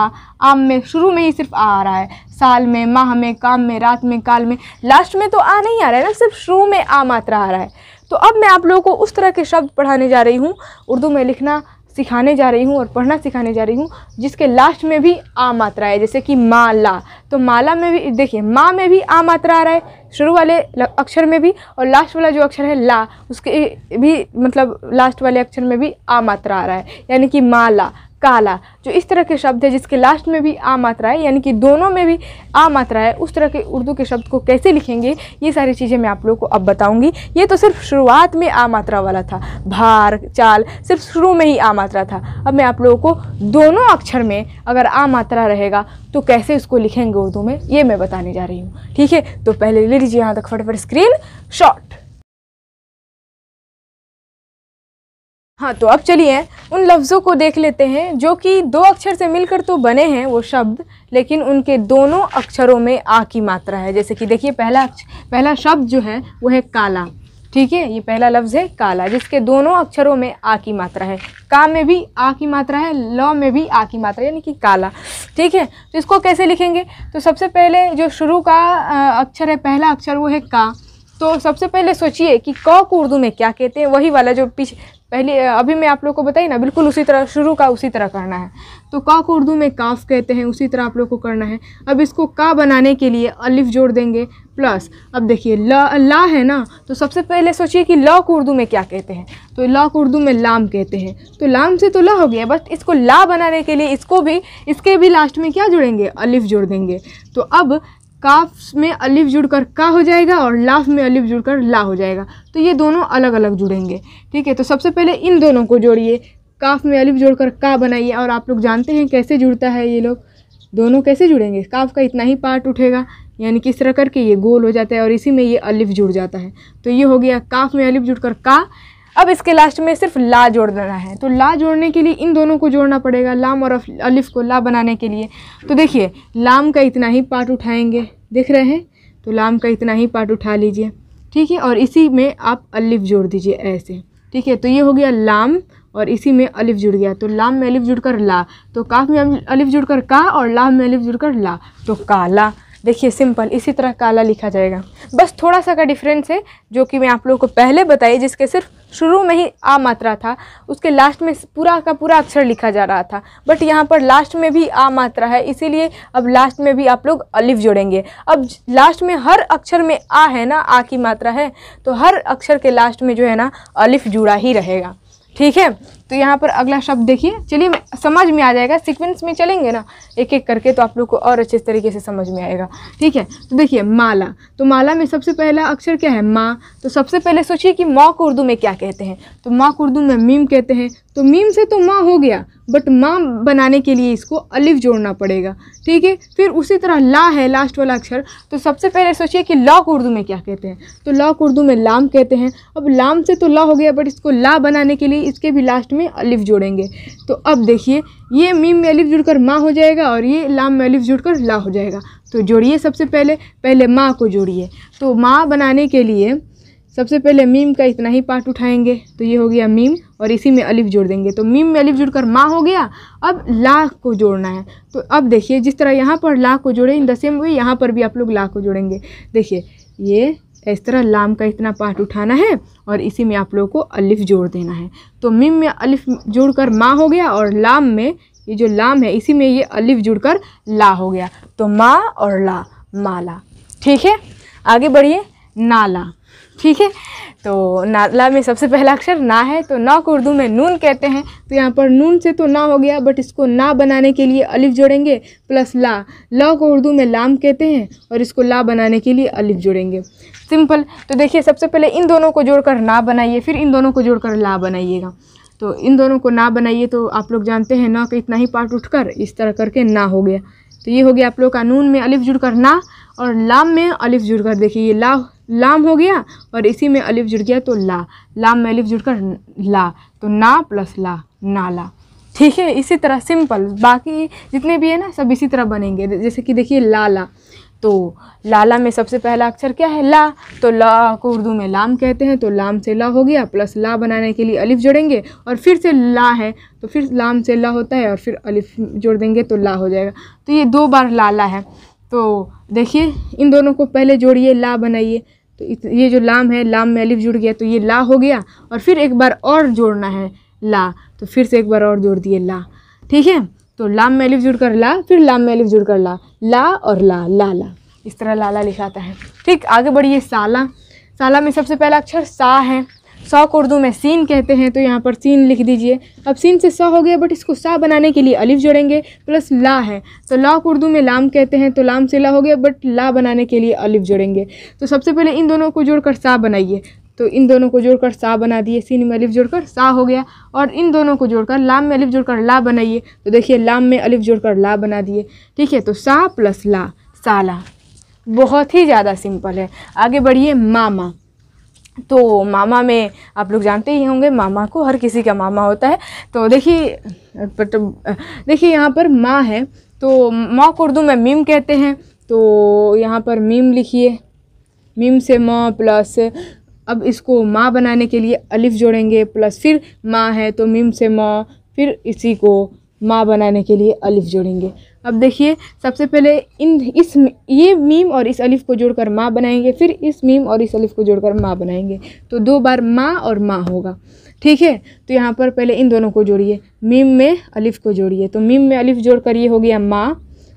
[SPEAKER 1] आम में शुरू में ही सिर्फ आ आ रहा है साल में माह में काम में रात में काल में लास्ट में तो आ नहीं आ रहा है ना सिर्फ शुरू में आ मात्रा आ रहा है तो अब मैं आप लोगों को उस तरह के शब्द पढ़ाने जा रही हूँ उर्दू में लिखना सिखाने जा रही हूँ और पढ़ना सिखाने जा रही हूँ जिसके लास्ट में भी आ मात्रा है जैसे कि माला तो माला में भी देखिए माँ में भी आ मात्रा आ रहा है शुरू वाले अक्षर में भी और लास्ट वाला जो अक्षर है ला उसके भी मतलब लास्ट वाले अक्षर में भी आ मात्रा आ रहा है यानी कि माला काला जो इस तरह के शब्द है जिसके लास्ट में भी आ मात्रा है यानी कि दोनों में भी आ मात्रा है उस तरह के उर्दू के शब्द को कैसे लिखेंगे ये सारी चीज़ें मैं आप लोग को अब बताऊँगी ये तो सिर्फ शुरुआत में आ मात्रा वाला था भार चाल सिर्फ शुरू में ही आ मात्रा था अब मैं आप लोगों को दोनों अक्षर में अगर आ मात्रा रहेगा तो कैसे उसको लिखेंगे उर्दू में ये मैं बताने जा रही हूँ ठीक है तो पहले ले लीजिए यहाँ तक फटाफट स्क्रीन शॉट हाँ तो अब चलिए उन लफ्ज़ों को देख लेते हैं जो कि दो अक्षर से मिलकर तो बने हैं वो शब्द लेकिन उनके दोनों अक्षरों में आ की मात्रा है जैसे कि देखिए पहला पहला शब्द जो है वो है काला ठीक है ये पहला लफ्ज़ है काला जिसके दोनों अक्षरों में आ की मात्रा है का में भी आ की मात्रा है ल में भी आ की मात्रा यानी कि काला ठीक है तो इसको कैसे लिखेंगे तो सबसे पहले जो शुरू का अक्षर है पहला अक्षर वो है का तो सबसे पहले सोचिए कि क को उर्दू में क्या कहते हैं वही वाला जो पीछे पहले अभी मैं आप लोग को बताई ना बिल्कुल उसी तरह शुरू का उसी तरह करना है तो का को उर्दू में काफ कहते हैं उसी तरह आप लोग को करना है अब इसको का बनाने के लिए अलिफ जोड़ देंगे प्लस अब देखिए ला ला है ना तो सबसे पहले सोचिए कि ला को उर्दू में क्या कहते हैं तो ला को उर्दू में लाम कहते हैं तो लाम से तो ला हो गया बट इसको ला बनाने के लिए इसको भी इसके भी लास्ट में क्या जुड़ेंगे अलिफ जोड़ देंगे तो अब काफ में अलिफ जुड़कर का हो जाएगा और लाफ में अलिफ जुड़कर ला हो जाएगा तो ये दोनों अलग अलग जुड़ेंगे ठीक है तो सबसे पहले इन दोनों को जोड़िए काफ में अलिफ जोड़कर का बनाइए और आप लोग जानते हैं कैसे जुड़ता है ये लोग दोनों कैसे जुड़ेंगे काफ का इतना ही पार्ट उठेगा यानी कि इस तरह करके ये गोल हो जाता है और इसी में ये अलिफ जुड़ जाता है तो ये हो गया काफ में अलिफ जुड़कर का अब इसके लास्ट में सिर्फ ला जोड़ देना है तो ला जोड़ने के लिए इन दोनों को जोड़ना पड़ेगा लाम और अलिफ को ला बनाने के लिए तो देखिए लाम का इतना ही पार्ट उठाएंगे देख रहे हैं तो लाम का इतना ही पार्ट उठा लीजिए ठीक है और इसी में आप अलिफ जोड़ दीजिए ऐसे ठीक है तो ये हो गया लाम और इसी में अलिफ जुड़ गया तो लाम में अलिफ जुड़ कर ला तो काफ में अलिफ जुड़ कर का और लाम में अलिफ जुड़कर ला तो काला देखिए सिंपल इसी तरह काला लिखा जाएगा बस थोड़ा सा का डिफरेंस है जो कि मैं आप लोगों को पहले बताई जिसके सिर्फ शुरू में ही आ मात्रा था उसके लास्ट में पूरा का पूरा अक्षर लिखा जा रहा था बट यहाँ पर लास्ट में भी आ मात्रा है इसीलिए अब लास्ट में भी आप लोग अलिफ जोड़ेंगे अब लास्ट में हर अक्षर में आ है ना आ की मात्रा है तो हर अक्षर के लास्ट में जो है ना अलिफ जुड़ा ही रहेगा ठीक है तो यहाँ पर अगला शब्द देखिए चलिए समझ में आ जाएगा सीक्वेंस में चलेंगे ना एक एक करके तो आप लोग को और अच्छे तरीके से समझ में आएगा ठीक है तो देखिए माला तो माला में सबसे पहला अक्षर क्या है माँ तो सबसे पहले सोचिए कि माँ को उर्दू में क्या कहते हैं तो माँ को उर्दू में मीम कहते हैं तो मीम से तो माँ हो गया बट माँ बनाने के लिए इसको अलिफ जोड़ना पड़ेगा ठीक है फिर उसी तरह ला है लास्ट वाला अक्षर तो सबसे पहले सोचिए कि लॉक को उर्दू में क्या कहते हैं तो लॉक को उर्दू में लाम कहते हैं अब लाम से तो ला हो गया बट इसको ला बनाने के लिए इसके भी लास्ट में अलिफ जोड़ेंगे तो अब देखिए ये मीम में अलिफ जुड़कर माँ हो जाएगा और ये लाम में अलिफ जुड़कर ला हो जाएगा तो जोड़िए सबसे पहले पहले माँ को जोड़िए तो माँ बनाने के लिए सबसे पहले मीम का इतना ही पार्ट उठाएंगे तो ये हो गया मीम और इसी में अलिफ जोड़ देंगे तो मीम में अलिफ जुड़कर माँ हो गया अब ला को जोड़ना है तो अब देखिए जिस तरह यहाँ पर ला को जोड़े इन द सेम वे यहाँ पर भी आप लोग ला को जोड़ेंगे देखिए ये इस तरह लाम का इतना पार्ट उठाना है और इसी में आप लोगों को अलिफ जोड़ देना है तो मिम में अलिफ जोड़ कर माँ हो गया और लाम में ये जो लाम है इसी में ये अलिफ जुड़ कर ला हो गया तो माँ और ला माला ठीक है आगे बढ़िए नाला ठीक है तो नाला में सबसे पहला अक्षर ना है तो ना को उर्दू में नून कहते हैं तो यहाँ पर नून से तो ना हो गया बट इसको ना बनाने के लिए अलिफ जोड़ेंगे प्लस ला ला को उर्दू में लाम कहते हैं और इसको ला बनाने के लिए अलिफ जोड़ेंगे सिंपल तो देखिए सबसे पहले इन दोनों को जोड़कर ना बनाइए फिर इन दोनों को जोड़कर ला बनाइएगा तो इन दोनों को ना बनाइए तो आप लोग जानते हैं ना कि इतना ही पार्ट उठकर इस तरह करके ना हो गया तो ये हो गया आप लोग का नून में अलिफ जुड़ कर ना और लाम में अलिफ जुड़ कर देखिए ये ला लाम हो गया और इसी में अलिफ जुड़ गया तो ला लाम में अलिफ जुड़ कर ला तो ना प्लस ला ना ला ठीक है इसी तरह सिंपल बाकी जितने भी है ना सब इसी तरह बनेंगे जैसे कि देखिए ला ला तो लाला में सबसे पहला अक्षर क्या है ला तो ला को उर्दू में लाम कहते हैं तो लाम से ला हो गया प्लस ला बनाने के लिए अलिफ जोड़ेंगे और फिर से ला है तो फिर लाम से ला होता है और फिर अलिफ जोड़ देंगे तो ला हो जाएगा तो ये दो बार लाला है तो देखिए इन दोनों को पहले जोड़िए ला बनाइए तो ये जो लाम है लाम में अलिफ जुड़ गया तो ये ला हो गया और फिर एक बार और जोड़ना है ला तो फिर से एक बार और जोड़ दिए ला ठीक है तो लाम में अलिफ जुड़ कर ला फिर लाम में अलिफ जुड़ कर ला ला और ला ला ला इस तरह लाला लिखाता है ठीक आगे बढ़िए साला साला में सबसे पहला अक्षर सा है सौ को उर्दू में सीन कहते हैं तो यहाँ पर सीन लिख दीजिए अब सीन से सौ हो गया बट इसको सा बनाने के लिए अलिफ जोड़ेंगे प्लस ला है तो ला को उर्दू में लाम कहते हैं तो लाम से ला हो गया बट ला बनाने के लिए अलिफ जोड़ेंगे तो सबसे पहले इन दोनों को जोड़कर सा बनाइए तो इन दोनों को जोड़कर सा बना दिए सीन में अलिफ जोड़कर सा हो गया और इन दोनों को जोड़कर लाम में अलिफ जोड़कर ला बनाइए तो देखिए लाम में अलिफ जोड़कर ला बना दिए ठीक है तो सा प्लस ला साला बहुत ही ज़्यादा सिंपल है आगे बढ़िए मामा तो मामा में आप लोग जानते ही होंगे मामा को हर किसी का मामा होता है तो देखिए तो, देखिए यहाँ पर माँ है तो माँ को उर्दू में मीम कहते हैं तो यहाँ पर मीम लिखिए मीम से माँ प्लस अब इसको माँ बनाने के लिए अलिफ जोड़ेंगे प्लस फिर माँ है तो मीम से माँ फिर इसी को माँ बनाने के लिए अलिफ जोड़ेंगे अब देखिए सबसे पहले इन इस ये मीम और इस अलिफ को जोड़कर माँ बनाएंगे फिर इस मीम और इस अलिफ को जोड़कर माँ बनाएंगे तो दो बार माँ और माँ होगा ठीक है तो यहाँ पर पहले इन दोनों को जोड़िए मीम में अलिफ को जोड़िए तो मीम में अलिफ जोड़ कर ये हो गया माँ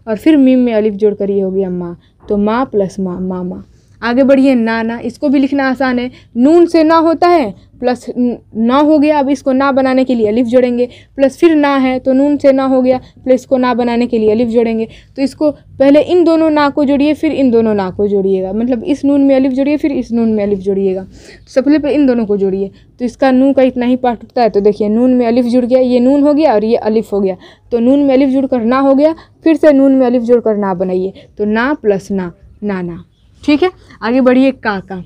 [SPEAKER 1] और फिर मीम में अलिफ जोड़ कर ये हो गया माँ तो माँ प्लस माँ माँ माँ आगे बढ़िए ना ना इसको भी लिखना आसान है नून से ना होता है प्लस ना हो गया अब इसको ना बनाने के लिए अलिफ जोड़ेंगे प्लस फिर ना है तो नून से ना हो गया प्लस इसको ना बनाने के लिए अलिफ जोड़ेंगे तो इसको पहले इन दोनों ना को जोड़िए फिर इन दोनों ना को जोड़िएगा मतलब इस नून में अलिफ जोड़िए फिर इस नून में अलिफ जोड़िएगा तो सबसे पहले इन दोनों को जोड़िए तो इसका नून का इतना ही पार्ट उठता है तो देखिए नून में अलिफ जुड़ गया ये नून हो गया और ये अलिफ हो गया तो नून में अलिफ जुड़ कर ना हो गया फिर से नून में अलिफ जुड़ कर ना बनाइए तो ना प्लस ना ना ना ठीक है आगे बढ़िए काका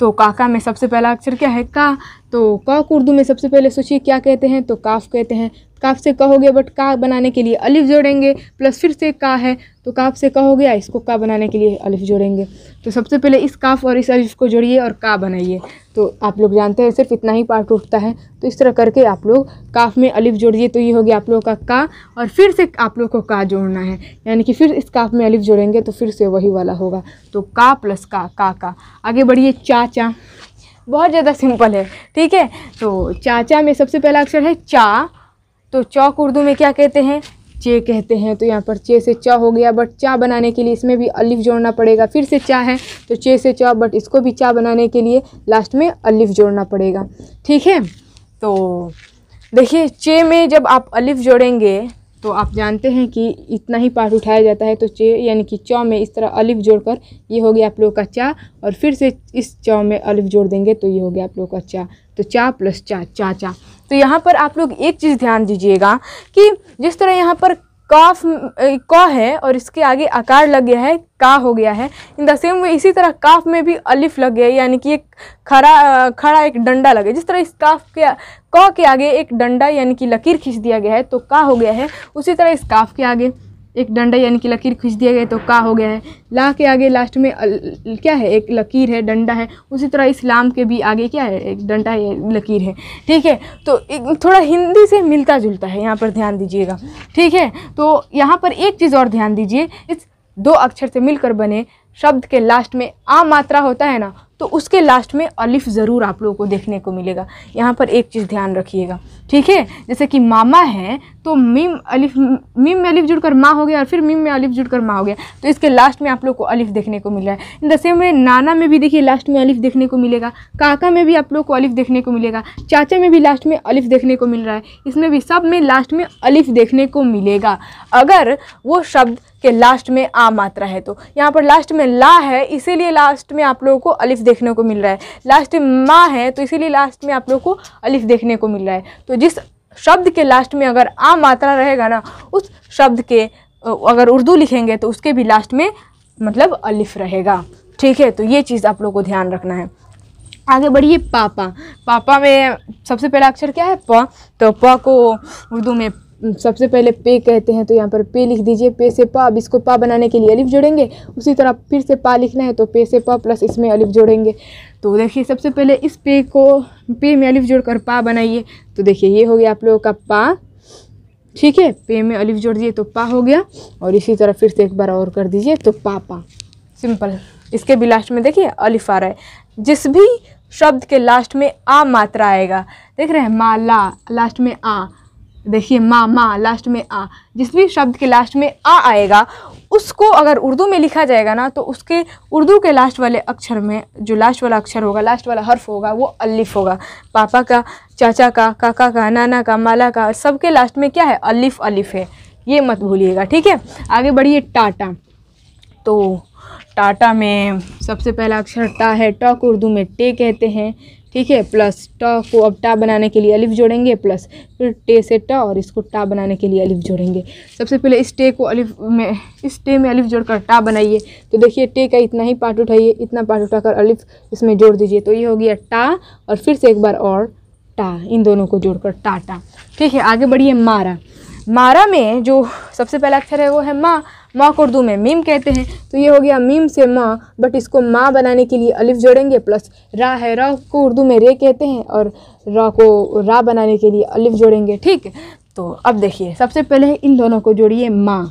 [SPEAKER 1] तो काका में सबसे पहला अक्षर क्या है का तो काक उर्दू में सबसे पहले सोचिए क्या कहते हैं तो काफ कहते हैं काफ से कहोगे बट का बनाने के लिए अलिफ जोड़ेंगे प्लस फिर से का है तो काफ से कहोगे या इसको का बनाने के लिए अलिफ जोड़ेंगे तो सबसे पहले इस काफ और इस अलिफ को जोड़िए और का बनाइए तो आप लोग जानते हैं सिर्फ इतना ही पार्ट उठता है तो इस तरह करके आप लोग काफ में अलिफ जोड़िए तो ये हो गया आप लोगों का का और फिर से आप लोग को का जोड़ना है यानी कि फिर इस काफ में अलिफ जोड़ेंगे तो फिर से वही वाला होगा तो का प्लस का का का आगे बढ़िए चा चा बहुत ज़्यादा सिंपल है ठीक है तो चाचा में सबसे पहला अक्षर है चा तो चौक उर्दू में क्या कहते हैं चे कहते हैं तो यहाँ पर चे से चा हो गया बट चा बनाने के लिए इसमें भी अलिफ जोड़ना पड़ेगा फिर से चा है तो चे से चा बट इसको भी चा बनाने के लिए लास्ट में अलिफ जोड़ना पड़ेगा ठीक है तो देखिए चे में जब आप अलिफ जोड़ेंगे तो आप जानते हैं कि इतना ही पार्ट उठाया जाता है तो चे यानी कि चौ में इस तरह अलिफ जोड़कर ये हो गया आप लोगों का चा और फिर से इस चौ में अलिफ जोड़ देंगे तो ये हो गया आप लोगों का चा तो चा प्लस चा चा चा तो यहाँ पर आप लोग एक चीज़ ध्यान दीजिएगा कि जिस तरह यहाँ पर काफ क है और इसके आगे आकार लग गया है का हो गया है इन द सेम वे इसी तरह काफ में भी अलिफ लग गया है यानी कि एक खड़ा खड़ा एक डंडा लगे जिस तरह इस काफ के क के आगे एक डंडा यानी कि लकीर खींच दिया गया है तो का हो गया है उसी तरह इस काफ के आगे एक डंडा यानी कि लकीर खींच दिया गया तो का हो गया है ला के आगे लास्ट में अल, क्या है एक लकीर है डंडा है उसी तरह इस्लाम के भी आगे क्या है एक डंडा है लकीर है ठीक है तो एक, थोड़ा हिंदी से मिलता जुलता है यहाँ पर ध्यान दीजिएगा ठीक है तो यहाँ पर एक चीज़ और ध्यान दीजिए इस दो अक्षर से मिलकर बने शब्द के लास्ट में आ मात्रा होता है ना तो उसके लास्ट में अलिफ ज़रूर आप लोगों को देखने को मिलेगा यहाँ पर एक चीज़ ध्यान रखिएगा ठीक है जैसे कि मामा है तो मीम अलिफ मीम में अलिफ जुड़कर माँ हो गया और फिर मीम में अलिफ जुड़कर माँ हो गया तो इसके लास्ट में आप लोग को अलिफ देखने को मिल रहा है इन द सेम वे नाना में भी देखिए लास्ट में अलिफ देखने को मिलेगा काका में भी आप लोग को अलिफ देखने को मिलेगा चाचा में भी लास्ट में अलिफ देखने को मिल रहा है इसमें भी सब में लास्ट में अलिफ देखने को मिलेगा अगर वो शब्द के लास्ट में आ मात्रा है तो यहाँ पर लास्ट में ला है इसीलिए लास्ट में आप लोगों को अलिफ देखने को मिल रहा है लास्ट में माँ है तो इसीलिए लास्ट में आप लोग को अलिफ देखने को मिल रहा है तो जिस शब्द के लास्ट में अगर आ मात्रा रहेगा ना उस शब्द के अगर उर्दू लिखेंगे तो उसके भी लास्ट में मतलब अलिफ रहेगा ठीक है तो ये चीज़ आप लोग को ध्यान रखना है आगे बढ़िए पापा पापा में सबसे पहला अक्षर क्या है प तो प को उर्दू में सबसे पहले पे कहते हैं तो यहाँ पर पे लिख दीजिए पे से पा अब इसको पा बनाने के लिए अलिफ जोड़ेंगे उसी तरह फिर से पा लिखना है तो पे से पा प्लस इसमें अलिफ जोड़ेंगे तो देखिए सबसे पहले इस पे को पे में अलिफ जोड़कर पा बनाइए तो देखिए ये हो गया आप लोगों का पा ठीक है पे में अलिफ जोड़ दिए तो पा हो गया और इसी तरह फिर से एक बार और कर दीजिए तो पा पा सिंपल इसके भी लास्ट में देखिए अलिफ आ रहा है जिस भी शब्द के लास्ट में आ मात्रा आएगा देख रहे हैं माला लास्ट में आ देखिए माँ माँ लास्ट में आ जिस भी शब्द के लास्ट में आ आएगा उसको अगर उर्दू में लिखा जाएगा ना तो उसके उर्दू के लास्ट वाले अक्षर में जो लास्ट वाला अक्षर होगा लास्ट वाला हर्फ होगा वो अलिफ होगा पापा का चाचा का काका का नाना का माला का सबके लास्ट में क्या है अलिफ अलिफ है ये मत भूलिएगा ठीक है आगे बढ़िए टाटा तो टाटा में सबसे पहला अक्षर टा है टॉक उर्दू में टे कहते हैं ठीक है प्लस ट को अब टा बनाने के लिए अलिफ जोड़ेंगे प्लस फिर टे से ट और इसको टा बनाने के लिए अलिफ जोड़ेंगे सबसे पहले इस टे को अलिफ में इस टे में अलिफ जोड़कर टा बनाइए तो देखिए टे का इतना ही पार्ट उठाइए इतना पार्ट उठाकर अलिफ इसमें जोड़ दीजिए तो ये हो गया टा और फिर से एक बार और टा इन दोनों को जोड़कर टा ठीक है आगे बढ़िए मारा मारा में जो सबसे पहला अक्षर है वो है माँ माँ को उर्दू में मीम कहते हैं तो ये हो गया मीम से माँ बट इसको माँ बनाने के लिए अलिफ जोड़ेंगे प्लस रा है रा को उर्दू में रे कहते हैं और रा को रा बनाने के लिए अलिफ जोड़ेंगे ठीक तो अब देखिए सबसे पहले इन दोनों को जोड़िए माँ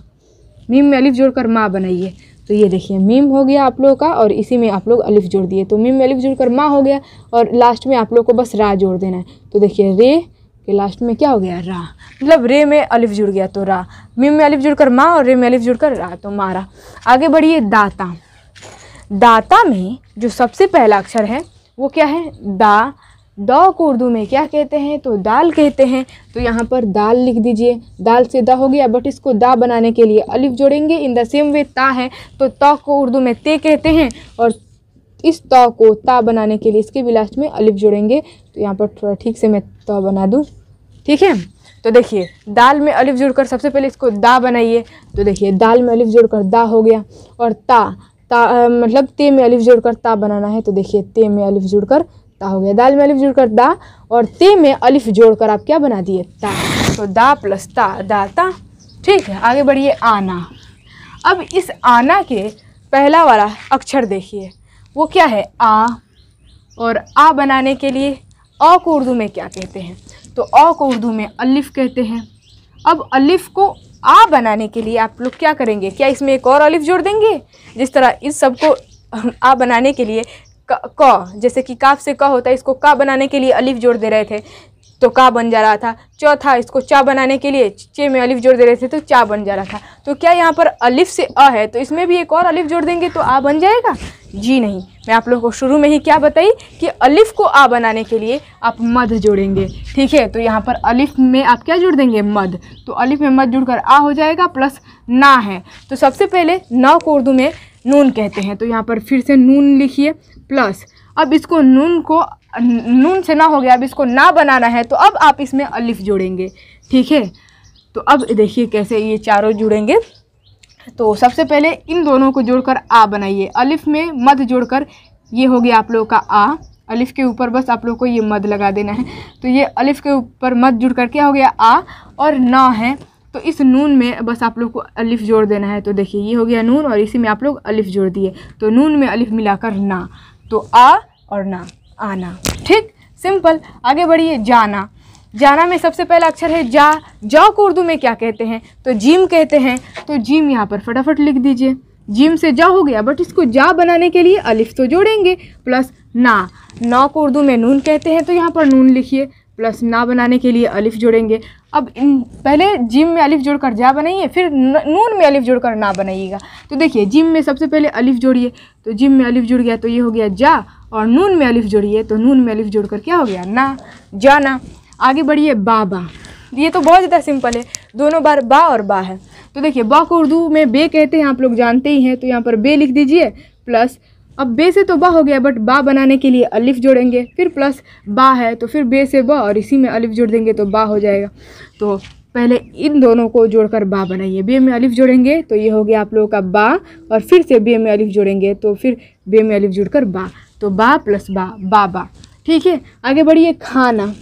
[SPEAKER 1] मीम में अलिफ जोड़कर माँ बनाइए तो ये देखिए मीम हो गया आप लोगों का और इसी में आप लोग अलिफ जोड़ दिए तो मीम में अलिफ जोड़ कर माँ हो गया और लास्ट में आप लोग को बस रा जोड़ देना है तो देखिए रे के लास्ट में क्या हो गया रा मतलब रे में अलिफ जुड़ गया तो रा मीम में अलिफ जुड़कर माँ और रे में अलिफ जुड़कर रा तो मारा आगे बढ़िए दाता दाता में जो सबसे पहला अक्षर है वो क्या है दा द को उर्दू में क्या कहते हैं तो दाल कहते हैं तो यहाँ पर दाल लिख दीजिए दाल से दा हो गया बट इसको दा बनाने के लिए अलिफ जोड़ेंगे इन द सेम वे ता है तो त को उर्दू में ते कहते हैं और इस त को ता बनाने के लिए इसके भी लास्ट में अलिफ जोड़ेंगे तो यहाँ पर थोड़ा ठीक से मैं त बना दूँ ठीक है तो देखिए दाल में अलिफ जुड़कर सबसे पहले इसको दा बनाइए तो देखिए दाल में अलिफ जोड़कर दा हो गया और ता ता मतलब ते में अलिफ जुड़कर ता बनाना है तो देखिए ते में अलिफ जुड़कर ता हो गया दाल में अलिफ जुड़कर दा और ते में अलिफ जोड़कर आप क्या बना दिए ता तो दा प्लस ता दा ता ठीक है आगे बढ़िए आना अब इस आना के पहला वाला अक्षर देखिए वो क्या है आ और आ बनाने के लिए अ को उर्दू में क्या कहते हैं तो अ को उर्दू में अलिफ कहते हैं अब अलिफ को आ बनाने के लिए आप लोग क्या करेंगे क्या इसमें एक और अलिफ जोड़ देंगे जिस तरह इस सब को आ बनाने के लिए क जैसे कि काफ से क होता है इसको का बनाने के लिए अलिफ जोड़ दे रहे थे तो का बन जा रहा था चौथा इसको चा बनाने के लिए चे में अलिफ जोड़ दे रहे थे तो चा बन जा रहा था तो क्या यहाँ पर अलिफ से अ है तो इसमें भी एक और अलिफ जोड़ देंगे तो आ बन जाएगा जी नहीं मैं आप लोगों को शुरू में ही क्या बताई कि अलिफ को आ बनाने के लिए आप मध जोड़ेंगे ठीक है तो यहाँ पर अलिफ में आप क्या जोड़ देंगे मध तो अलिफ में मध जुड़कर आ हो जाएगा प्लस ना है तो सबसे पहले न को उर्दू में नून कहते हैं तो यहाँ पर फिर से नून लिखिए प्लस अब इसको नून को नून से ना हो गया अब इसको ना बनाना है तो अब आप इसमें अलिफ जोड़ेंगे ठीक है तो अब देखिए कैसे ये चारों जुड़ेंगे तो सबसे पहले इन दोनों को जोड़कर आ बनाइए अलिफ में मध जोड़कर ये हो गया आप लोगों का आ अलिफ के ऊपर बस आप लोग को ये मध लगा देना है तो ये अलिफ के ऊपर मध जुड़ कर क्या हो गया आ और ना है तो इस नून में बस आप लोग को अलिफ जोड़ देना है तो देखिए ये हो गया नून और इसी में आप लोग अलिफ जोड़ दिए तो नून में अलिफ मिलाकर ना तो आ और ना आना ठीक सिंपल आगे बढ़िए जाना जाना में सबसे पहला अक्षर है जा जाओ को उर्दू में क्या कहते हैं तो जिम कहते हैं तो जिम यहाँ पर फटाफट लिख दीजिए जिम से जा हो गया बट इसको जा बनाने के लिए अलिफ तो जोड़ेंगे प्लस ना ना को उर्दू में नून कहते हैं तो यहाँ पर नून लिखिए प्लस ना बनाने के लिए अलिफ जोड़ेंगे अब इन पहले जिम में अलिफ जोड़कर जा बनाइए फिर नून में अलिफ जोड़कर ना बनाइएगा तो देखिए जिम में सबसे पहले अलिफ जोड़िए तो जिम में अलिफ जुड़ गया तो ये हो गया जा और नून में अलिफ जोड़िए तो नून में अलिफ जोड़कर क्या हो गया ना जाना आगे बढ़िए बाबा ये तो बहुत ज़्यादा सिंपल है दोनों बार बा और बा है तो देखिए बा को उर्दू में बे कहते हैं आप लोग जानते ही हैं तो यहाँ पर बे लिख दीजिए प्लस अब बे से तो बा हो गया बट बा बनाने के लिए अलिफ जोड़ेंगे फिर प्लस बा है तो फिर बे से बा और इसी में अलिफ जोड़ देंगे तो बा हो जाएगा तो पहले इन दोनों को जोड़कर बा बनाइए बे में अलिफ जोड़ेंगे तो ये हो गया आप लोगों का बा और फिर से बे में अलिफ जोड़ेंगे तो फिर बे में अलिफ जोड़कर बा तो बा प्लस बा बा बा ठीक है आगे बढ़िए खाना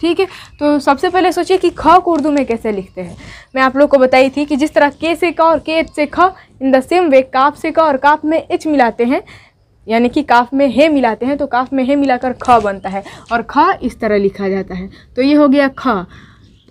[SPEAKER 1] ठीक है तो सबसे पहले सोचिए कि ख को उर्दू में कैसे लिखते हैं मैं आप लोग को बताई थी कि जिस तरह के से क और के से ख इन द सेम वे काप से क और काप में एच मिलाते हैं यानी कि काफ में हे मिलाते हैं तो काफ में हे मिलाकर ख बनता है और ख इस तरह लिखा जाता है तो ये हो गया ख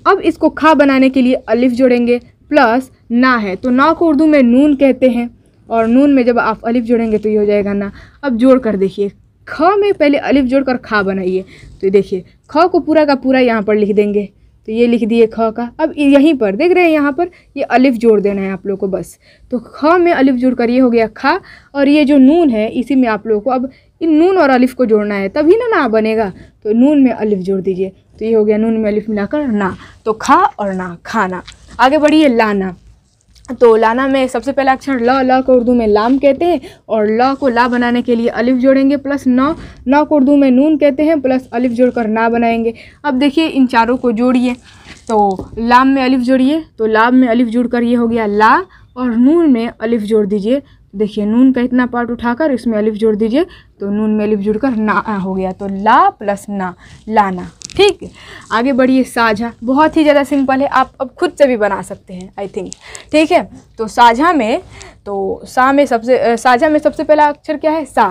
[SPEAKER 1] अब इसको खा बनाने के लिए अलिफ जोड़ेंगे प्लस ना है तो ना को उर्दू में नून कहते हैं और नून में जब आप अलिफ जोड़ेंगे तो ये हो जाएगा ना अब जोड़ कर देखिए ख में पहले अलिफ जोड़कर खा बनाइए तो देखिए ख को पूरा का पूरा यहाँ पर लिख देंगे तो ये लिख दिए ख का अब यहीं पर देख रहे हैं यहाँ पर ये अलिफ जोड़ देना है आप लोग को बस तो ख में अलिफ जोड़ कर ये हो गया खा और ये जो नून है इसी में आप लोगों को अब इन नून और अलिफ को जोड़ना है तभी ना ना बनेगा तो नून में अलिफ जोड़ दीजिए तो ये हो गया नून में अलिफ मिलाकर ना तो खा और ना खाना आगे बढ़िए लाना तो लाना में सबसे पहला अक्षर ल ल को उर्दू में लाम कहते हैं और ल को ला बनाने के लिए अलिफ जोड़ेंगे प्लस न न को उर्दू में नून कहते हैं प्लस अलिफ जोड़कर ना बनाएंगे अब देखिए इन चारों को जोड़िए तो लाम में अलिफ जोड़िए तो लाम में अलिफ कर ये हो गया ला और नून में अलिफ जोड़ दीजिए देखिए नून का इतना पार्ट उठाकर इसमें अलिफ जोड़ दीजिए तो नून में अलिफ जुड़कर ना हो गया तो ला प्लस ना लाना ठीक आगे बढ़िए साझा बहुत ही ज़्यादा सिंपल है आप अब खुद से भी बना सकते हैं आई थिंक ठीक है तो साझा में तो सा में सबसे साझा में सबसे पहला अक्षर क्या है सा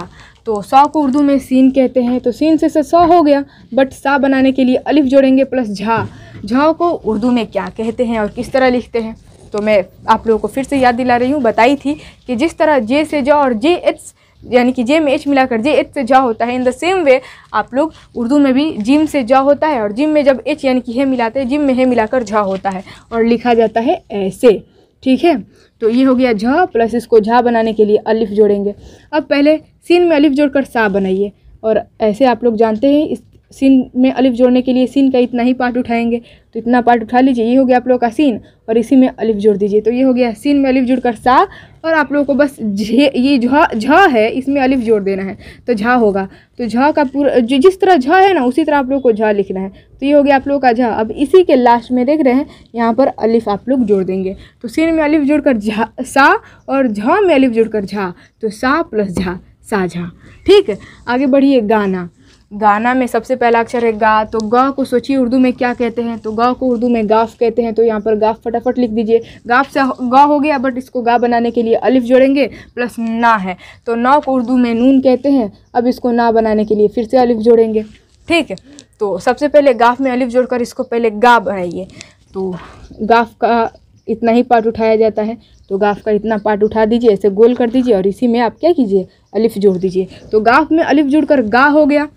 [SPEAKER 1] तो सौ को उर्दू में सीन कहते हैं तो सीन से सौ हो गया बट सा बनाने के लिए अलिफ जोड़ेंगे प्लस झा झा को उर्दू में क्या कहते हैं और किस तरह लिखते हैं तो मैं आप लोगों को फिर से याद दिला रही हूँ बताई थी कि जिस तरह जे से जौ और जे इट्स यानी कि जे में एच मिलाकर जे एच से जा होता है इन द सेम वे आप लोग उर्दू में भी जिम से जा होता है और जिम में जब एच यानी कि हे मिलाते हैं जिम में हे मिलाकर झा होता है और लिखा जाता है ऐसे ठीक है तो ये हो गया झा प्लस इसको झा बनाने के लिए अलिफ जोड़ेंगे अब पहले सीन में अलिफ जोड़कर सा बनाइए और ऐसे आप लोग जानते हैं इस सीन में अलिफ जोड़ने के लिए सीन का इतना ही पार्ट उठाएंगे तो इतना पार्ट उठा लीजिए ये हो गया आप लोगों का सीन और इसी में अलिफ जोड़ दीजिए तो ये हो गया सीन में अलिफ जुड़कर सा और आप लोगों को बस झे ये झ झ है इसमें अलिफ जोड़ देना है तो झा होगा तो झ का पूरा जो जिस तरह झ है ना उसी तरह आप लोग को झा लिखना है तो ये हो गया आप लोगों का झ अब इसी के लास्ट में देख रहे हैं यहाँ पर अलिफ आप लोग जोड़ देंगे तो सीन में अलिफ जोड़कर झा सा और झ में अलिफ कर झा तो सा प्लस झा सा झा ठीक आगे बढ़िए गाना गाना में सबसे पहला अक्षर है गा तो गा को सोचिए उर्दू में क्या कहते हैं तो गा को उर्दू में गाफ कहते हैं तो यहाँ पर गाफ फटाफट लिख दीजिए गाफ से गा हो गया बट इसको गा बनाने के लिए अलिफ जोड़ेंगे प्लस ना है तो ना को उर्दू में नून कहते हैं अब इसको ना बनाने के लिए फिर से अलिफ जोड़ेंगे ठीक है तो सबसे पहले गाफ में अलिफ जोड़कर इसको पहले गा बनाइए तो गाफ का इतना ही पार्ट उठाया जाता है तो गाफ का इतना पार्ट उठा दीजिए ऐसे गोल कर दीजिए और इसी में आप क्या कीजिए अलिफ जोड़ दीजिए तो गाफ में अलिफ जोड़कर गा हो गया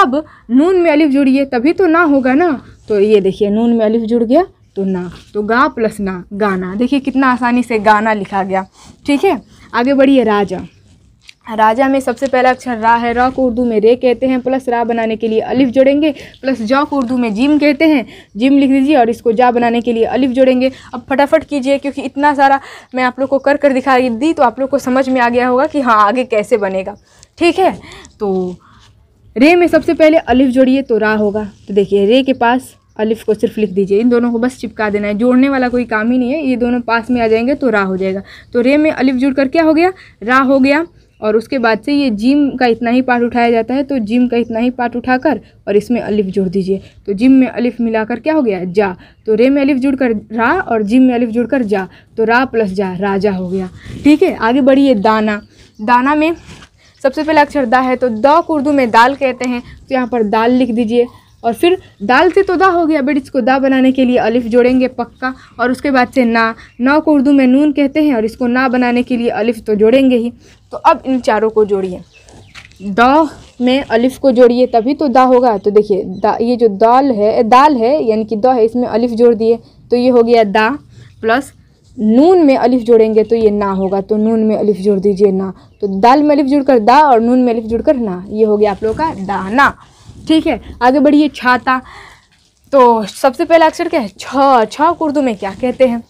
[SPEAKER 1] अब नून में अलिफ जुड़िए तभी तो ना होगा ना तो ये देखिए नून में अलिफ जुड़ गया तो ना तो गा प्लस ना गाना देखिए कितना आसानी से गाना लिखा गया ठीक है आगे बढ़िए राजा राजा में सबसे पहला अक्षर रा है रा को उर्दू में रे कहते हैं प्लस रा बनाने के लिए अलिफ जोड़ेंगे प्लस जौ को उर्दू में जिम कहते हैं जिम लिख दीजिए और इसको जा बनाने के लिए अलिफ जोड़ेंगे अब फटाफट कीजिए क्योंकि इतना सारा मैं आप लोग को कर कर दिखा दी तो आप लोग को समझ में आ गया होगा कि हाँ आगे कैसे बनेगा ठीक है तो रे में सबसे पहले अलिफ जोड़िए तो रा होगा तो देखिए रे के पास अलिफ को सिर्फ लिख दीजिए इन दोनों को बस चिपका देना है जोड़ने वाला कोई काम ही नहीं है ये दोनों पास में आ जाएंगे तो रा हो जाएगा तो रे में अलिफ जुड़ कर क्या हो गया रा हो गया और उसके बाद से ये जिम का इतना ही पार्ट उठाया जाता है तो जिम का इतना ही पार्ट उठाकर और इसमें अलिफ जोड़ दीजिए तो जिम में अलिफ मिलाकर क्या हो गया जा तो रे में अलिफ जुड़कर रा और जिम में अलिफ जुड़कर जा तो रा प्लस जा राजा हो गया ठीक है आगे बढ़िए दाना दाना में सबसे पहले अक्षर दा है तो द उर्दू में दाल कहते हैं तो यहाँ पर दाल लिख दीजिए और फिर दाल से तो दा हो गया बट इसको दा बनाने के लिए अलिफ जोड़ेंगे पक्का और उसके बाद से ना ना को उर्दू में नून कहते हैं और इसको ना बनाने के लिए अलिफ तो जोड़ेंगे ही तो अब इन चारों को जोड़िए द में अलिफ को जोड़िए तभी तो दा होगा तो देखिए दा ये जो दाल है दाल है यानी कि द है इसमें अलिफ जोड़ दिए तो ये हो गया दा प्लस नून में अलिफ जोड़ेंगे तो ये ना होगा तो नून में अलिफ जोड़ दीजिए ना तो दाल में अलिफ जुड़कर दा और नून में अलिफ जुड़कर ना ये हो गया आप लोगों का दाना ठीक है आगे बढ़िए छाता तो सबसे पहला अक्षर क्या है छ छ उर्दू में क्या कहते हैं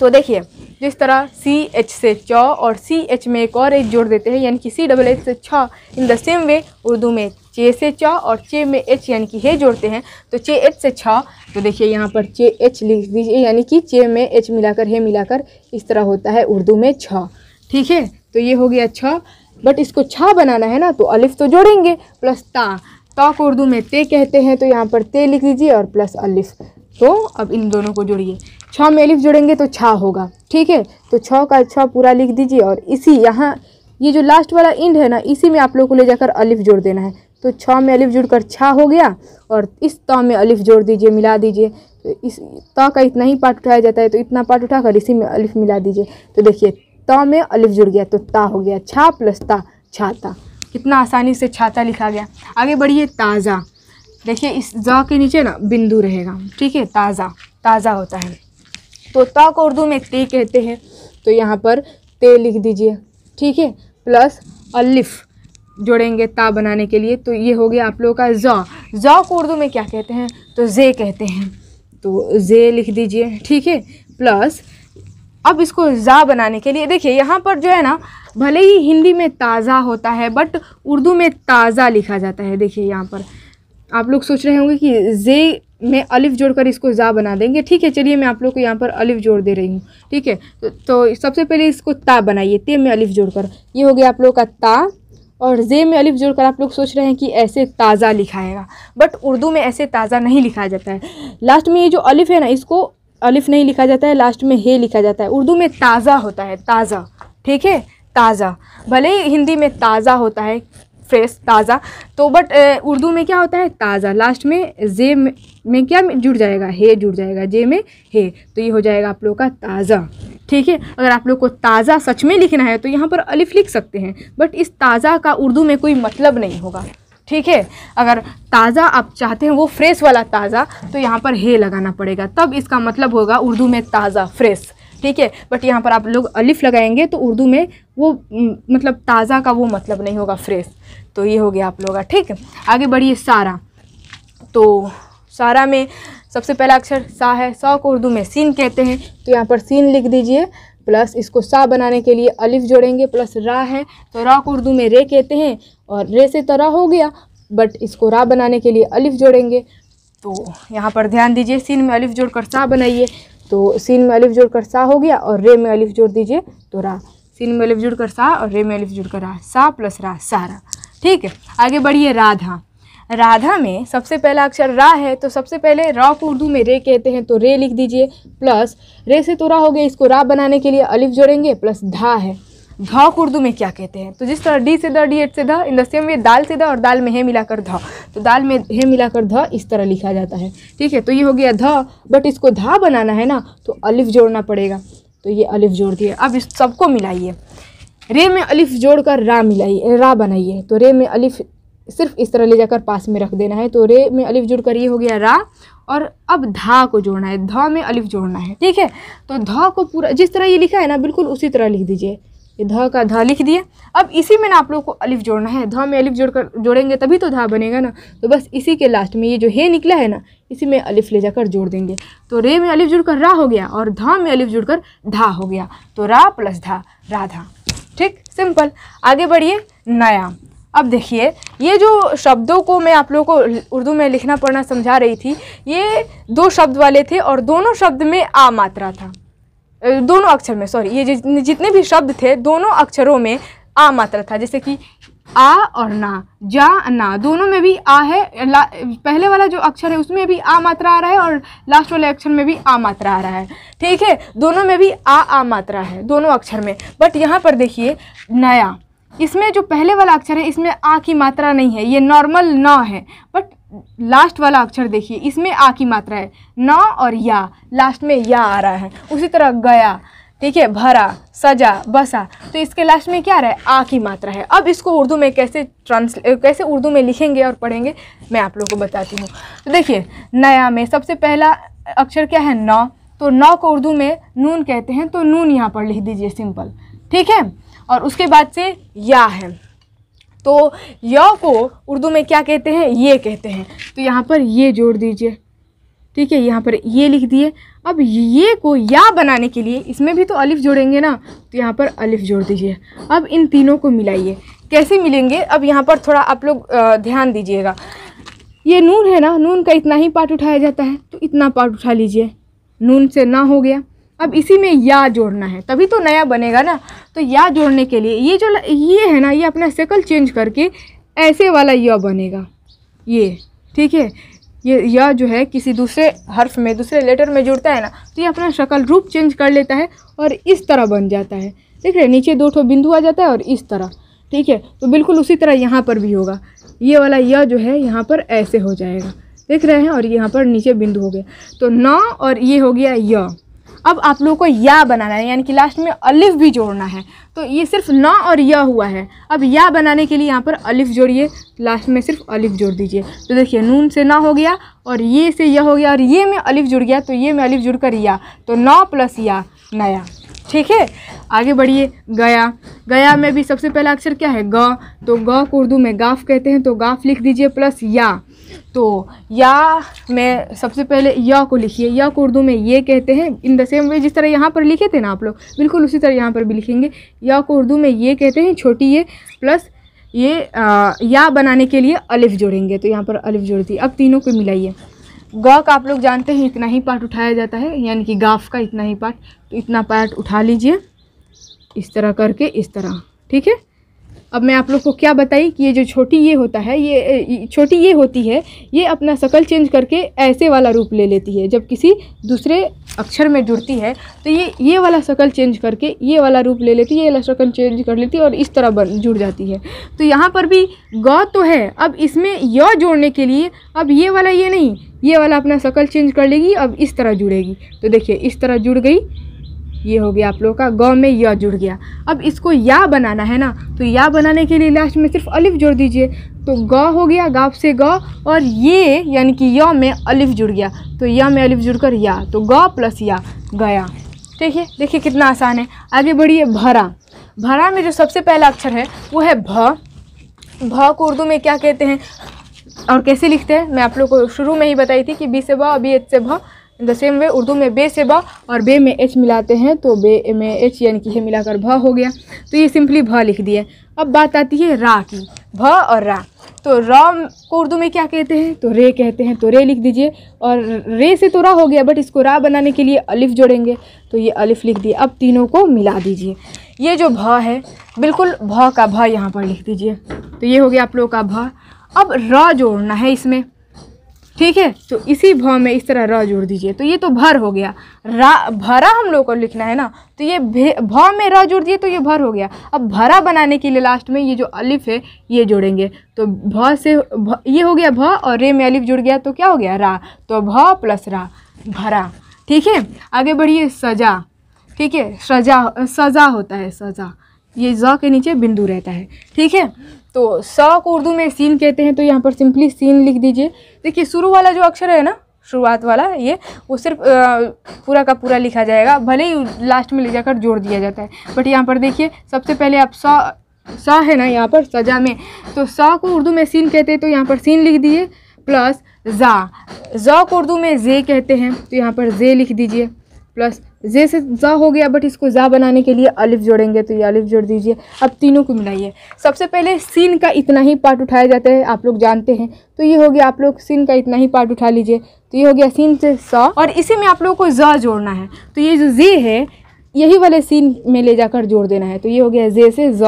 [SPEAKER 1] तो देखिए जिस तरह सी एच से चौ और सी एच में एक और एच जोड़ देते हैं यानी कि सी डबल एच से छ in the same way Urdu में चे से च और चे में एच यानी कि हे जोड़ते हैं तो चे एच से छ तो देखिए यहाँ पर चे एच लिख दीजिए यानी कि चे में एच मिलाकर हे मिलाकर इस तरह होता है उर्दू में छ ठीक है तो ये हो गया छ बट इसको छ बनाना है ना तो अलिफ तो जोड़ेंगे प्लस ता तो उर्दू में ते कहते हैं तो यहाँ पर ते लिख लीजिए और प्लस अलिफ तो अब इन दोनों को जोड़िए छः में एलिफ जोड़ेंगे तो छ होगा ठीक है तो छ का छ पूरा लिख दीजिए और इसी यहाँ ये जो लास्ट वाला इंड है ना इसी में आप लोग को ले जाकर अलिफ जोड़ देना है तो छः में अलिफ जुड़कर छ हो गया और इस त में अलिफ जोड़ दीजिए मिला दीजिए तो इस त का इतना ही पार्ट उठाया जाता है तो इतना पार्ट उठाकर इसी में अलिफ मिला दीजिए तो देखिए त में अलिफ जुड़ गया तो ता हो गया छा प्लस ता छाता कितना आसानी से छाता लिखा गया आगे बढ़िए ताज़ा देखिए इस ज़ौ के नीचे ना बिंदु रहेगा ठीक है ताज़ा ताज़ा होता है तो ता को उर्दू में ते कहते हैं तो यहाँ पर ते लिख दीजिए ठीक है प्लस अलिफ जोड़ेंगे ता बनाने के लिए तो ये हो गया आप लोगों का जौ जौ को उर्दू में क्या कहते हैं तो जे कहते हैं तो जे लिख दीजिए ठीक है प्लस अब इसको जा बनाने के लिए देखिए यहाँ पर जो है ना भले ही हिंदी में ताज़ा होता है बट उर्दू में ताज़ा लिखा जाता है देखिए यहाँ पर आप लोग सोच रहे होंगे कि जे में अलिफ जोड़कर इसको ज़ा बना देंगे ठीक है चलिए मैं आप लोग को यहाँ पर अलिफ जोड़ दे रही हूँ ठीक है तो, तो सबसे पहले इसको ता बनाइए ते में अलिफ जोड़कर ये हो गया आप लोग का ता और जे में अलिफ जोड़कर आप लोग सोच रहे हैं कि ऐसे ताज़ा लिखाएगा बट उर्दू में ऐसे ताज़ा नहीं लिखा जाता है लास्ट में ये जो अलिफ है ना इसको अलिफ नहीं लिखा जाता है लास्ट में हे लिखा जाता है उर्दू में ताज़ा होता है ताज़ा ठीक है ताज़ा भले ही हिंदी में ताज़ा होता है फ्रेश ताज़ा तो बट उर्दू में क्या होता है ताज़ा लास्ट में जे में, क्या जुड़ जाएगा हे जुड़ जाएगा जे में हे तो ये हो जाएगा आप लोग का ताज़ा ठीक है अगर आप लोग को ताज़ा सच में लिखना है तो यहाँ पर अलिफ लिख सकते हैं बट इस ताज़ा का उर्दू में कोई मतलब नहीं होगा ठीक है अगर ताज़ा आप चाहते हैं वो फ्रेश वाला ताज़ा तो यहाँ पर हे लगाना पड़ेगा तब इसका मतलब होगा उर्दू में ताज़ा फ्रेश ठीक है बट यहाँ पर आप लोग अलिफ लगाएंगे तो उर्दू में वो मतलब ताज़ा का वो मतलब नहीं होगा फ्रेश तो ये हो गया आप लोग का ठीक है आगे बढ़िए सारा तो सारा में सबसे पहला अक्षर सा है सा को उर्दू में सीन कहते हैं तो यहाँ पर सीन लिख दीजिए प्लस इसको सा बनाने के लिए अलिफ जोड़ेंगे प्लस रा है तो रा को उर्दू में रे कहते हैं और रे से तो रा हो गया बट इसको रा बनाने के लिए अलिफ जोड़ेंगे तो यहाँ पर ध्यान दीजिए सीन में अलिफ जोड़कर सा बनाइए तो सीन में अलिफ जोड़ कर सा हो गया और रे में अलिफ जोड़ दीजिए तो रा सीन में अलिफ जुड़ कर सा और रे में अलिफ जुड़ कर रा सा प्लस रा सारा ठीक है आगे बढ़िए राधा राधा में सबसे पहला अक्षर रा है तो सबसे पहले रा को उर्दू में रे कहते हैं तो रे लिख दीजिए प्लस रे से तो रा हो गया इसको रा बनाने के लिए अलिफ जोड़ेंगे प्लस धा है धा को उर्दू में क्या कहते हैं तो जिस तरह डी से द डी एट से धा इन द सेम वे दाल से द और दाल में है मिलाकर ध तो दाल में है मिलाकर ध इस तरह लिखा जाता है ठीक है तो ये हो गया ध बट इसको धा बनाना है ना तो अलिफ जोड़ना पड़ेगा तो ये अलिफ जोड़ दिए अब इस सबको मिलाइए रे में अलिफ जोड़कर रा मिलाइए रा बनाइए तो रे में अलिफ सिर्फ इस तरह ले जाकर पास में रख देना है तो रे में अलिफ जोड़ कर ये हो गया रा और अब धा को जोड़ना है ध में अलिफ जोड़ना है ठीक है तो ध को पूरा जिस तरह ये लिखा है ना बिल्कुल उसी तरह लिख दीजिए ये ध का ध लिख दिए अब इसी में ना आप लोग को अलिफ जोड़ना है ध में अलिफ जोड़ कर जोड़ेंगे तभी तो धा बनेगा ना तो बस इसी के लास्ट में ये जो हे निकला है ना इसी में अलिफ ले जाकर जोड़ देंगे तो रे में अलिफ जुड़कर रा हो गया और धा में अलिफ जुड़कर धा हो गया तो रा प्लस धा राधा ठीक सिंपल आगे बढ़िए नया अब देखिए ये जो शब्दों को मैं आप लोगों को उर्दू में लिखना पढ़ना समझा रही थी ये दो शब्द वाले थे और दोनों शब्द में आ मात्रा था दोनों अक्षर में सॉरी ये जितने भी शब्द थे दोनों अक्षरों में आ मात्रा था जैसे कि आ और ना जा ना दोनों में भी आ है पहले वाला जो अक्षर है उसमें भी आ मात्रा आ रहा है और लास्ट वाले अक्षर में भी आ मात्रा आ रहा है ठीक है दोनों में भी आ आ मात्रा है दोनों अक्षर में बट यहाँ पर देखिए नया इसमें जो पहले वाला अक्षर है इसमें आ की मात्रा नहीं है ये नॉर्मल न है बट लास्ट वाला अक्षर देखिए इसमें आ की मात्रा है न और या लास्ट में या आ रहा है उसी तरह गया ठीक है भरा सजा बसा तो इसके लास्ट में क्या रहा है आ की मात्रा है अब इसको उर्दू में कैसे ट्रांसले कैसे उर्दू में लिखेंगे और पढ़ेंगे मैं आप लोगों को बताती हूँ तो देखिए नया में सबसे पहला अक्षर क्या है नौ तो नौ को उर्दू में नून कहते हैं तो नून यहाँ पर लिख दीजिए सिंपल ठीक है और उसके बाद से या है तो य को उर्दू में क्या कहते हैं ये कहते हैं तो यहाँ पर ये जोड़ दीजिए ठीक है यहाँ पर ये लिख दिए अब ये को या बनाने के लिए इसमें भी तो अलिफ जोड़ेंगे ना तो यहाँ पर अलिफ जोड़ दीजिए अब इन तीनों को मिलाइए कैसे मिलेंगे अब यहाँ पर थोड़ा आप लोग ध्यान दीजिएगा ये नून है ना नून का इतना ही पार्ट उठाया जाता है तो इतना पार्ट उठा लीजिए नून से ना हो गया अब इसी में या जोड़ना है तभी तो नया बनेगा ना तो या जोड़ने के लिए ये जो ये है ना ये अपना शक्ल चेंज करके ऐसे वाला य बनेगा ये ठीक है ये या जो है किसी दूसरे हर्फ में दूसरे लेटर में जुड़ता है ना तो ये अपना शक्ल रूप चेंज कर लेता है और इस तरह बन जाता है देख रहे नीचे दो ठो बिंदु आ जाता है और इस तरह ठीक है तो बिल्कुल उसी तरह यहाँ पर भी होगा ये वाला यह जो है यहाँ पर ऐसे हो जाएगा देख रहे हैं और यहाँ पर नीचे बिंदु हो गया तो न और ये हो गया य अब आप लोगों को या बनाना है यानी कि लास्ट में अलिफ भी जोड़ना है तो ये सिर्फ न और या हुआ है अब या बनाने के लिए यहाँ पर अलिफ जोड़िए लास्ट में सिर्फ अलिफ जोड़ दीजिए तो देखिए नून से ना हो गया और ये से यह हो गया और ये में अलिफ जुड़ गया तो ये में अलिफ जुड़ या तो न प्लस या नया ठीक है आगे बढ़िए गया गया में भी सबसे पहला अक्षर क्या है ग तो ग को उर्दू में गाफ कहते हैं तो गाफ लिख दीजिए प्लस या तो या मैं सबसे पहले या को लिखिए या को उर्दू में ये कहते हैं इन द सेम वे जिस तरह यहाँ पर लिखे थे ना आप लोग बिल्कुल उसी तरह यहाँ पर भी लिखेंगे या को उर्दू में ये कहते हैं छोटी ये प्लस ये आ, या बनाने के लिए अलिफ जोड़ेंगे तो यहाँ पर अलिफ जोड़ती अब तीनों को मिलाइए ग का आप लोग जानते हैं इतना ही पार्ट उठाया जाता है यानी कि गाफ का इतना ही पार्ट तो इतना पार्ट उठा लीजिए इस तरह करके इस तरह ठीक है अब मैं आप लोग को क्या बताई कि ये जो छोटी ये होता है ये छोटी ये होती है ये अपना शकल चेंज करके ऐसे वाला रूप ले लेती है जब किसी दूसरे अक्षर में जुड़ती है तो ये ये वाला शकल चेंज करके ये वाला रूप ले लेती है ये वाला शकल चेंज कर लेती है और इस तरह बन जुड़ जाती है तो यहाँ पर भी गौ तो है अब इसमें य जोड़ने के लिए अब ये वाला ये नहीं ये वाला अपना शकल चेंज कर लेगी अब इस तरह जुड़ेगी तो देखिए इस तरह जुड़ गई ये हो गया आप लोगों का गौ में य जुड़ गया अब इसको या बनाना है ना तो या बनाने के लिए लास्ट में सिर्फ अलिफ जोड़ दीजिए तो गौ हो गया गाप से गौ और ये यानी कि य में अलिफ जुड़ गया तो य में अलिफ जुड़कर या तो गौ प्लस या गया ठीक है देखिए कितना आसान है आगे बढ़िए भरा भरा में जो सबसे पहला अक्षर है वो है भ भ को उर्दू में क्या कहते हैं और कैसे लिखते हैं मैं आप लोग को शुरू में ही बताई थी कि बी से भ अभी एच से भ in the same way Urdu में बे से बा और बे में एच मिलाते हैं तो बे में एच यानी कि ये मिलाकर भ हो गया तो ये सिंपली भ लिख दिए अब बात आती है रा की भ और रा तो रा को उर्दू में क्या कहते हैं तो रे कहते हैं तो रे लिख दीजिए और रे से तो रा हो गया बट इसको रा बनाने के लिए अलिफ जोड़ेंगे तो ये अलिफ लिख दिए अब तीनों को मिला दीजिए ये जो भ है बिल्कुल भ का भ यहाँ पर लिख दीजिए तो ये हो गया आप लोगों का भ अब र जोड़ना है इसमें ठीक है तो इसी भ में इस तरह र जोड़ दीजिए तो ये तो भर हो गया रा भरा हम लोग को लिखना है ना तो ये भ में र जोड़ दिए तो ये भर हो गया अब भरा बनाने के लिए लास्ट में ये जो अलिफ है ये जोड़ेंगे तो भ से भ, ये हो गया भ और रे में अलिफ जुड़ गया तो क्या हो गया रा तो भ प्लस रा भरा ठीक है आगे बढ़िए सजा ठीक है सजा सजा होता है सजा ये ज के नीचे बिंदु रहता है ठीक है तो स को उर्दू में सीन कहते हैं तो यहाँ पर सिंपली सीन लिख दीजिए देखिए शुरू वाला जो अक्षर है ना शुरुआत वाला ये वो सिर्फ पूरा का पूरा लिखा जाएगा भले ही लास्ट में ले जाकर जोड़ दिया जाता है बट यहाँ पर देखिए सबसे पहले आप सौ स है ना यहाँ पर सजा में तो सौ को उर्दू में सीन कहते हैं तो यहाँ पर सीन लिख दीजिए प्लस ज़ा ज़ा को उर्दू में जे कहते हैं तो यहाँ पर जे लिख दीजिए प्लस जे से ज़ा हो गया बट इसको ज़ा बनाने के लिए अलिफ जोड़ेंगे तो ये अलिफ जोड़ दीजिए अब तीनों को मिलाइए सबसे पहले सीन का इतना ही पार्ट उठाया जाता है आप लोग जानते हैं तो ये हो गया आप लोग सीन का इतना ही पार्ट उठा लीजिए तो ये हो गया सीन से सा और इसी में आप लोगों को ज़ा जोड़ना है तो ये जो जे है यही वाले सीन में ले जाकर जोड़ देना है तो ये हो गया जे से ज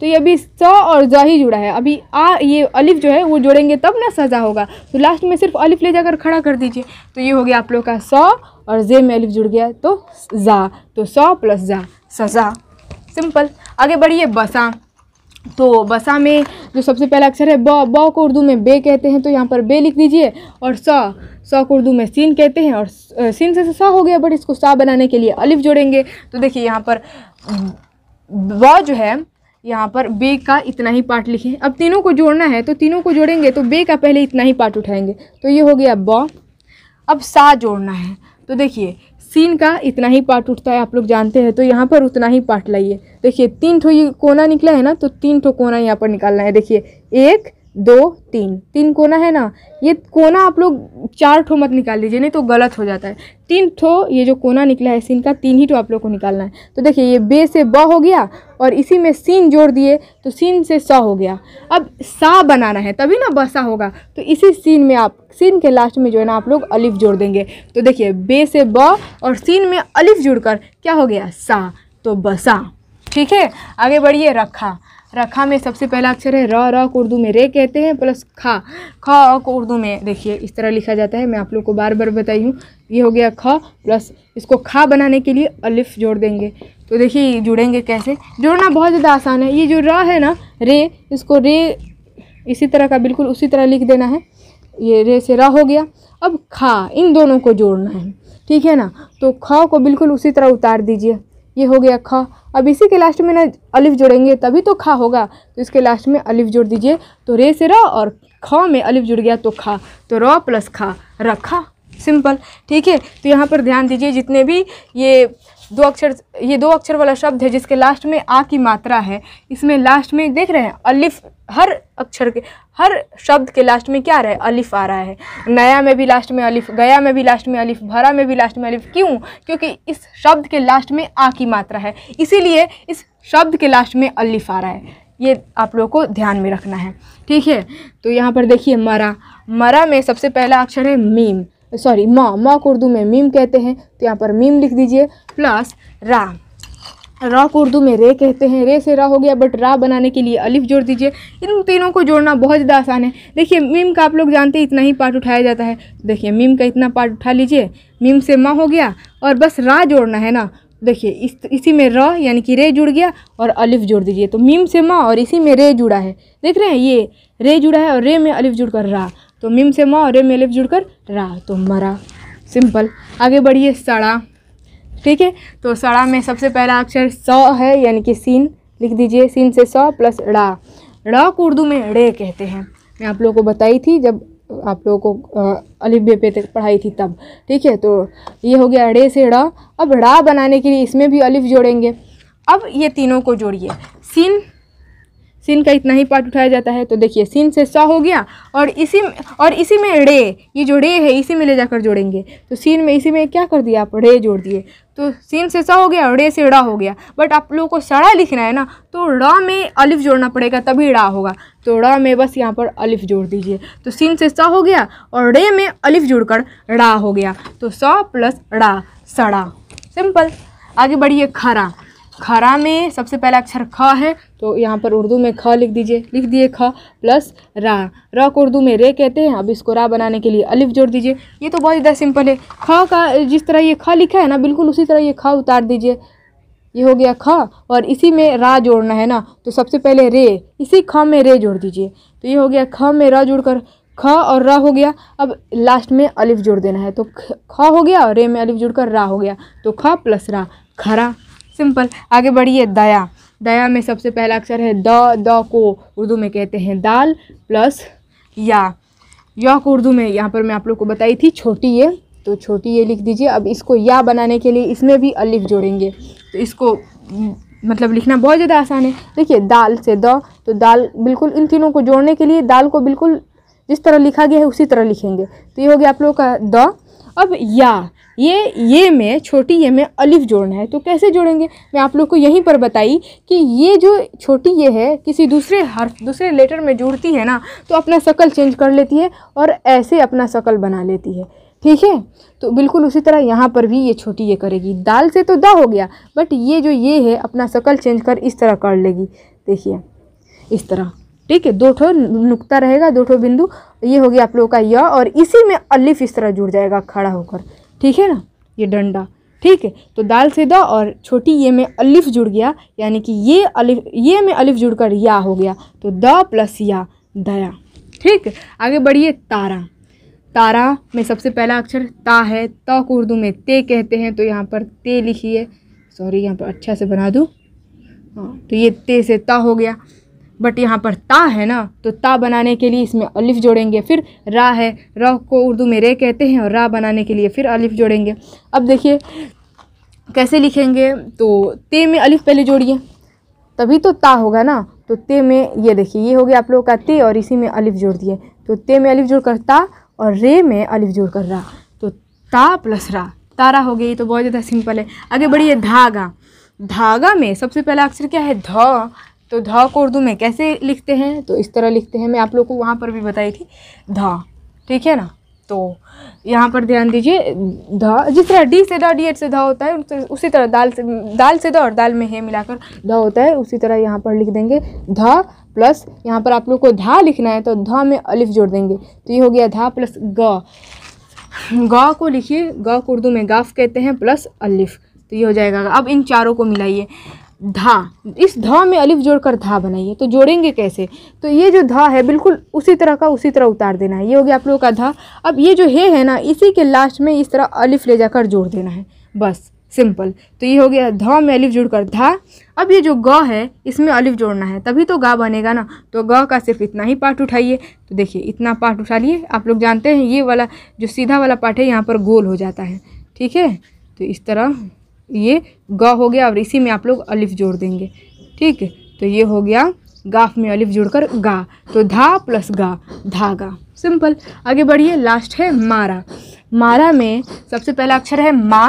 [SPEAKER 1] तो ये अभी स और ज ही जुड़ा है अभी आ ये अलिफ जो है वो जोड़ेंगे तब ना सजा होगा तो लास्ट में सिर्फ अलिफ ले जाकर खड़ा कर दीजिए तो ये हो गया आप लोग का स और जे में अलिफ जुड़ गया तो जा तो सौ प्लस जा सजा सिंपल आगे बढ़िए बसा तो बसा में जो सबसे पहला अक्षर है ब ब को उर्दू में बे कहते हैं तो यहाँ पर बे लिख दीजिए और स स को उर्दू में सीन कहते हैं और सीन से स हो गया बट इसको सा बनाने के लिए अलिफ जोड़ेंगे तो देखिए यहाँ पर व जो है यहाँ पर बे का इतना ही पार्ट लिखें अब तीनों को जोड़ना है तो तीनों को जोड़ेंगे तो बे का पहले इतना ही पार्ट उठाएंगे तो ये हो गया ब अब सा जोड़ना है तो देखिए सीन का इतना ही पार्ट उठता है आप लोग जानते हैं तो यहाँ पर उतना ही पार्ट लाइए देखिए तीन ठो ये कोना निकला है ना तो तीन ठो कोना यहाँ पर निकालना है देखिए एक दो तीन तीन कोना है ना ये कोना आप लोग चार ठो मत निकाल दीजिए नहीं तो गलत हो जाता है तीन ठो ये जो कोना निकला है सीन का तीन ही ठो आप लोग को निकालना है तो देखिए ये बे से ब हो गया और इसी में सीन जोड़ दिए तो सीन से स हो गया अब सा बनाना है तभी ना बसा होगा तो इसी सीन में आप सीन के लास्ट में जो है ना आप लोग अलिफ जोड़ देंगे तो देखिए बे से ब और सीन में अलिफ जुड़ क्या हो गया सा तो बसा ठीक है आगे बढ़िए रखा रखा में सबसे पहला अक्षर है र र को उर्दू में रे कहते हैं प्लस खा ख को उर्दू में देखिए इस तरह लिखा जाता है मैं आप लोग को बार बार बताई हूँ ये हो गया ख प्लस इसको खा बनाने के लिए अलिफ जोड़ देंगे तो देखिए जुड़ेंगे कैसे जोड़ना बहुत ज़्यादा आसान है ये जो र है ना रे इसको रे इसी तरह का बिल्कुल उसी तरह लिख देना है ये रे से रा हो गया अब खा इन दोनों को जोड़ना है ठीक है ना तो ख को बिल्कुल उसी तरह उतार दीजिए ये हो गया ख अब इसी के लास्ट में ना अलिफ जोड़ेंगे तभी तो खा होगा तो इसके लास्ट में अलिफ जोड़ दीजिए तो रे से र और ख में अलिफ जुड़ गया तो खा तो र प्लस खा रखा सिंपल ठीक है तो यहाँ पर ध्यान दीजिए जितने भी ये दो अक्षर ये दो अक्षर वाला शब्द है जिसके लास्ट में आ की मात्रा है इसमें लास्ट में देख रहे हैं अलिफ हर अक्षर के हर शब्द के लास्ट में क्या आ रहा है अलिफ आ रहा है नया में भी लास्ट में अलिफ गया में भी लास्ट में अलिफ भरा में भी लास्ट में अलिफ क्यों क्योंकि इस शब्द के लास्ट में आ की मात्रा है इसीलिए इस शब्द के लास्ट में अलिफ आ रहा है ये आप लोगों को ध्यान में रखना है ठीक है तो यहाँ पर देखिए मरा मरा में सबसे पहला अक्षर है मीम सॉरी माँ माँ को उर्दू में मीम कहते हैं तो यहाँ पर मीम लिख दीजिए प्लस रा को उर्दू में रे कहते हैं रे से रा हो गया बट रा बनाने के लिए अलिफ जोड़ दीजिए इन तीनों को जोड़ना बहुत ज़्यादा आसान है देखिए मीम का आप लोग जानते हैं इतना ही पार्ट उठाया जाता है देखिए मीम का इतना पार्ट उठा लीजिए मीम से माँ हो गया और बस रा जोड़ना है ना देखिए इस इसी में रॉ यानी कि रे जुड़ गया और अलिफ जोड़ दीजिए तो मीम से माँ और इसी में रे जुड़ा है देख रहे हैं ये रे जुड़ा है और रे में अलिफ जुड़ कर रा तो मिम से माँ और एम जुड़कर रा तो मरा सिंपल आगे बढ़िए सड़ा ठीक है तो सड़ा में सबसे पहला अक्षर सौ है यानी कि सीन लिख दीजिए सीन से सौ प्लस रा रा को उर्दू में रे कहते हैं मैं आप लोगों को बताई थी जब आप लोगों को अलिफ बे पे तक पढ़ाई थी तब ठीक है तो ये हो गया रे से रा अब रा बनाने के लिए इसमें भी अलिफ जोड़ेंगे अब ये तीनों को जोड़िए सीन सीन का इतना ही पार्ट उठाया जाता है तो देखिए सीन से सा हो गया और इसी में और इसी में रे ये जो रे है इसी में ले जाकर जोड़ेंगे तो सीन में इसी में क्या कर दिया आप रे जोड़ दिए तो सीन से सा हो गया और रे से रा हो गया बट आप लोगों को सड़ा लिखना है ना तो रा में अलिफ जोड़ना पड़ेगा तभी रा होगा तो रा में बस यहाँ पर अलिफ जोड़ दीजिए तो सीन से सा हो गया और रे में अलिफ जोड़कर रा हो गया तो सा प्लस रा सड़ा सिंपल आगे बढ़िए खरा खरा में सबसे पहला अक्षर ख है तो यहाँ पर उर्दू में ख लिख दीजिए लिख दिए ख प्लस रा र को उर्दू में रे कहते हैं अब इसको रा बनाने के लिए अलिफ जोड़ दीजिए ये तो बहुत ज़्यादा सिंपल है ख का जिस तरह ये ख लिखा है ना बिल्कुल उसी तरह ये ख उतार दीजिए ये हो गया ख और इसी में रा जोड़ना है ना तो सबसे पहले रे इसी ख में रे जोड़ दीजिए तो ये हो गया ख में रा जोड़कर ख और रा हो गया अब लास्ट में अलिफ जोड़ देना है तो ख हो गया और रे में अलिफ जुड़कर रा हो गया तो ख प्लस रा खरा सिंपल आगे बढ़िए दया दया में सबसे पहला अक्षर है द द को उर्दू में कहते हैं दाल प्लस या या को उर्दू में यहाँ पर मैं आप लोग को बताई थी छोटी ये तो छोटी ये लिख दीजिए अब इसको या बनाने के लिए इसमें भी अलिफ जोड़ेंगे तो इसको मतलब लिखना बहुत ज़्यादा आसान है देखिए दाल से द तो दाल बिल्कुल इन तीनों को जोड़ने के लिए दाल को बिल्कुल जिस तरह लिखा गया है उसी तरह लिखेंगे तो ये हो गया आप लोगों का द अब या ये ये में छोटी ये में अलिफ जोड़ना है तो कैसे जोड़ेंगे मैं आप लोग को यहीं पर बताई कि ये जो छोटी ये है किसी दूसरे हर दूसरे लेटर में जुड़ती है ना तो अपना शकल चेंज कर लेती है और ऐसे अपना शकल बना लेती है ठीक है तो बिल्कुल उसी तरह यहाँ पर भी ये छोटी ये करेगी दाल से तो दा हो गया बट ये जो ये है अपना शकल चेंज कर इस तरह कर लेगी देखिए इस तरह ठीक है दो ठो नुकता रहेगा दो ठो बिंदु ये हो गया आप लोगों का य और इसी में अलिफ इस तरह जुड़ जाएगा खड़ा होकर ठीक है ना ये डंडा ठीक है तो दाल सीधा और छोटी ये में अलिफ जुड़ गया यानी कि ये अलिफ ये में अलिफ जुड़कर या हो गया तो द प्लस या दया ठीक आगे बढ़िए तारा तारा में सबसे पहला अक्षर ता है त को उर्दू में ते कहते हैं तो यहाँ पर ते लिखिए सॉरी यहाँ पर अच्छा से बना दूँ हाँ तो ये ते से ता हो गया बट यहाँ पर ता है ना तो ता बनाने के लिए इसमें अलिफ जोड़ेंगे फिर रा है रा को उर्दू में रे कहते हैं और रा बनाने के लिए फिर अलिफ जोड़ेंगे अब देखिए कैसे लिखेंगे तो ते में अलिफ पहले जोड़िए तभी तो ता होगा ना तो ते में ये देखिए ये हो गया आप लोगों का ते और इसी में अलिफ जोड़ दिए तो ते में अलिफ जोड़ कर ता और रे में अलिफ जोड़ कर रा तो ता प्लस रा तारा हो गई तो बहुत ज़्यादा सिंपल है आगे बढ़िए धागा धागा में सबसे पहला अक्षर क्या है ध तो धा को उर्दू में कैसे लिखते हैं तो इस तरह लिखते हैं मैं आप लोग को वहाँ पर भी बताई थी धा ठीक है ना तो यहाँ पर ध्यान दीजिए धा जिस तरह डी से धा डी एड से धा होता है उसी तरह दाल से दाल से धा और दाल में है मिलाकर धा होता है उसी तरह यहाँ पर लिख देंगे धा प्लस यहाँ पर आप लोग को धा लिखना है तो धा में अलिफ जोड़ देंगे तो ये हो गया धा प्लस ग ग को लिखिए ग को उर्दू में गाफ कहते हैं प्लस अलिफ तो ये हो जाएगा अब इन चारों को मिलाइए धा इस धा में अलिफ जोड़कर धा बनाइए तो जोड़ेंगे कैसे तो ये जो धा है बिल्कुल उसी तरह का उसी तरह उतार देना है ये हो गया आप लोगों का धा अब ये जो हे है ना इसी के लास्ट में इस तरह अलिफ ले जाकर जोड़ देना है बस सिंपल तो ये हो गया धा में अलिफ जोड़कर धा अब ये जो ग है इसमें अलिफ जोड़ना है तभी तो गा बनेगा ना तो ग का सिर्फ इतना ही पार्ट उठाइए तो देखिए इतना पार्ट उठा लिए आप लोग जानते हैं ये वाला जो सीधा वाला पार्ट है यहाँ पर गोल हो जाता है ठीक है तो इस तरह ये ग हो गया और इसी में आप लोग अलिफ जोड़ देंगे ठीक है तो ये हो गया गाफ में अलिफ जोड़कर गा तो धा प्लस गा धागा सिंपल आगे बढ़िए लास्ट है मारा मारा में सबसे पहला अक्षर है मा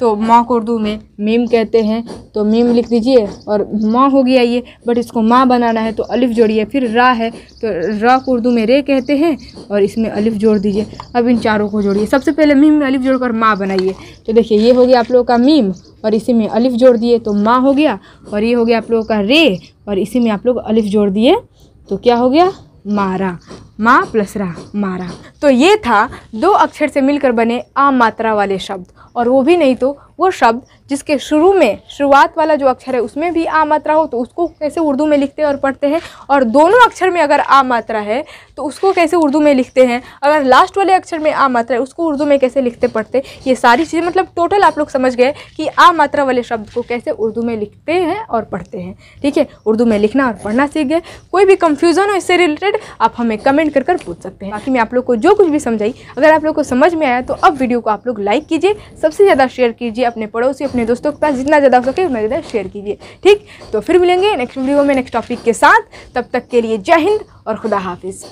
[SPEAKER 1] तो माँ को उर्दू में मीम कहते हैं तो मीम लिख दीजिए और माँ हो गया ये बट इसको माँ बनाना है तो अलिफ जोड़िए फिर रा है तो रा को उर्दू में रे कहते हैं और इसमें अलिफ जोड़ दीजिए अब इन चारों को जोड़िए सबसे पहले मीम में अलिफ जोड़कर माँ बनाइए तो देखिए ये हो गया आप लोगों का मीम और इसी में अलिफ जोड़ दिए तो माँ हो गया और ये हो गया आप लोगों का रे और इसी में आप लोग अलिफ जोड़ दिए तो क्या हो गया मारा माँ प्लस रा मारा तो ये था दो अक्षर से मिलकर बने आ मात्रा वाले शब्द और वो भी नहीं तो वो शब्द जिसके शुरू में शुरुआत वाला जो अक्षर है उसमें भी आ मात्रा हो तो उसको कैसे उर्दू में लिखते हैं और पढ़ते हैं और दोनों अक्षर में अगर आ मात्रा है तो उसको कैसे उर्दू में लिखते हैं अगर लास्ट वाले अक्षर में आ मात्रा है उसको उर्दू में कैसे लिखते पढ़ते ये सारी चीज़ें मतलब टोटल आप लोग समझ गए कि आ मात्रा वाले शब्द को कैसे उर्दू में लिखते हैं और पढ़ते हैं ठीक है उर्दू में लिखना और पढ़ना सीख गए कोई भी कन्फ्यूज़न हो इससे रिलेटेड आप हमें कमेंट कमेंट कर कर पूछ सकते हैं बाकी मैं आप लोग को जो कुछ भी समझाई अगर आप लोग को समझ में आया तो अब वीडियो को आप लोग लाइक कीजिए सबसे ज़्यादा शेयर कीजिए अपने पड़ोसी अपने दोस्तों के पास जितना ज़्यादा हो सके उतना ज़्यादा शेयर कीजिए ठीक तो फिर मिलेंगे नेक्स्ट वीडियो में नेक्स्ट टॉपिक के साथ तब तक के लिए जय हिंद और खुदा हाफिज़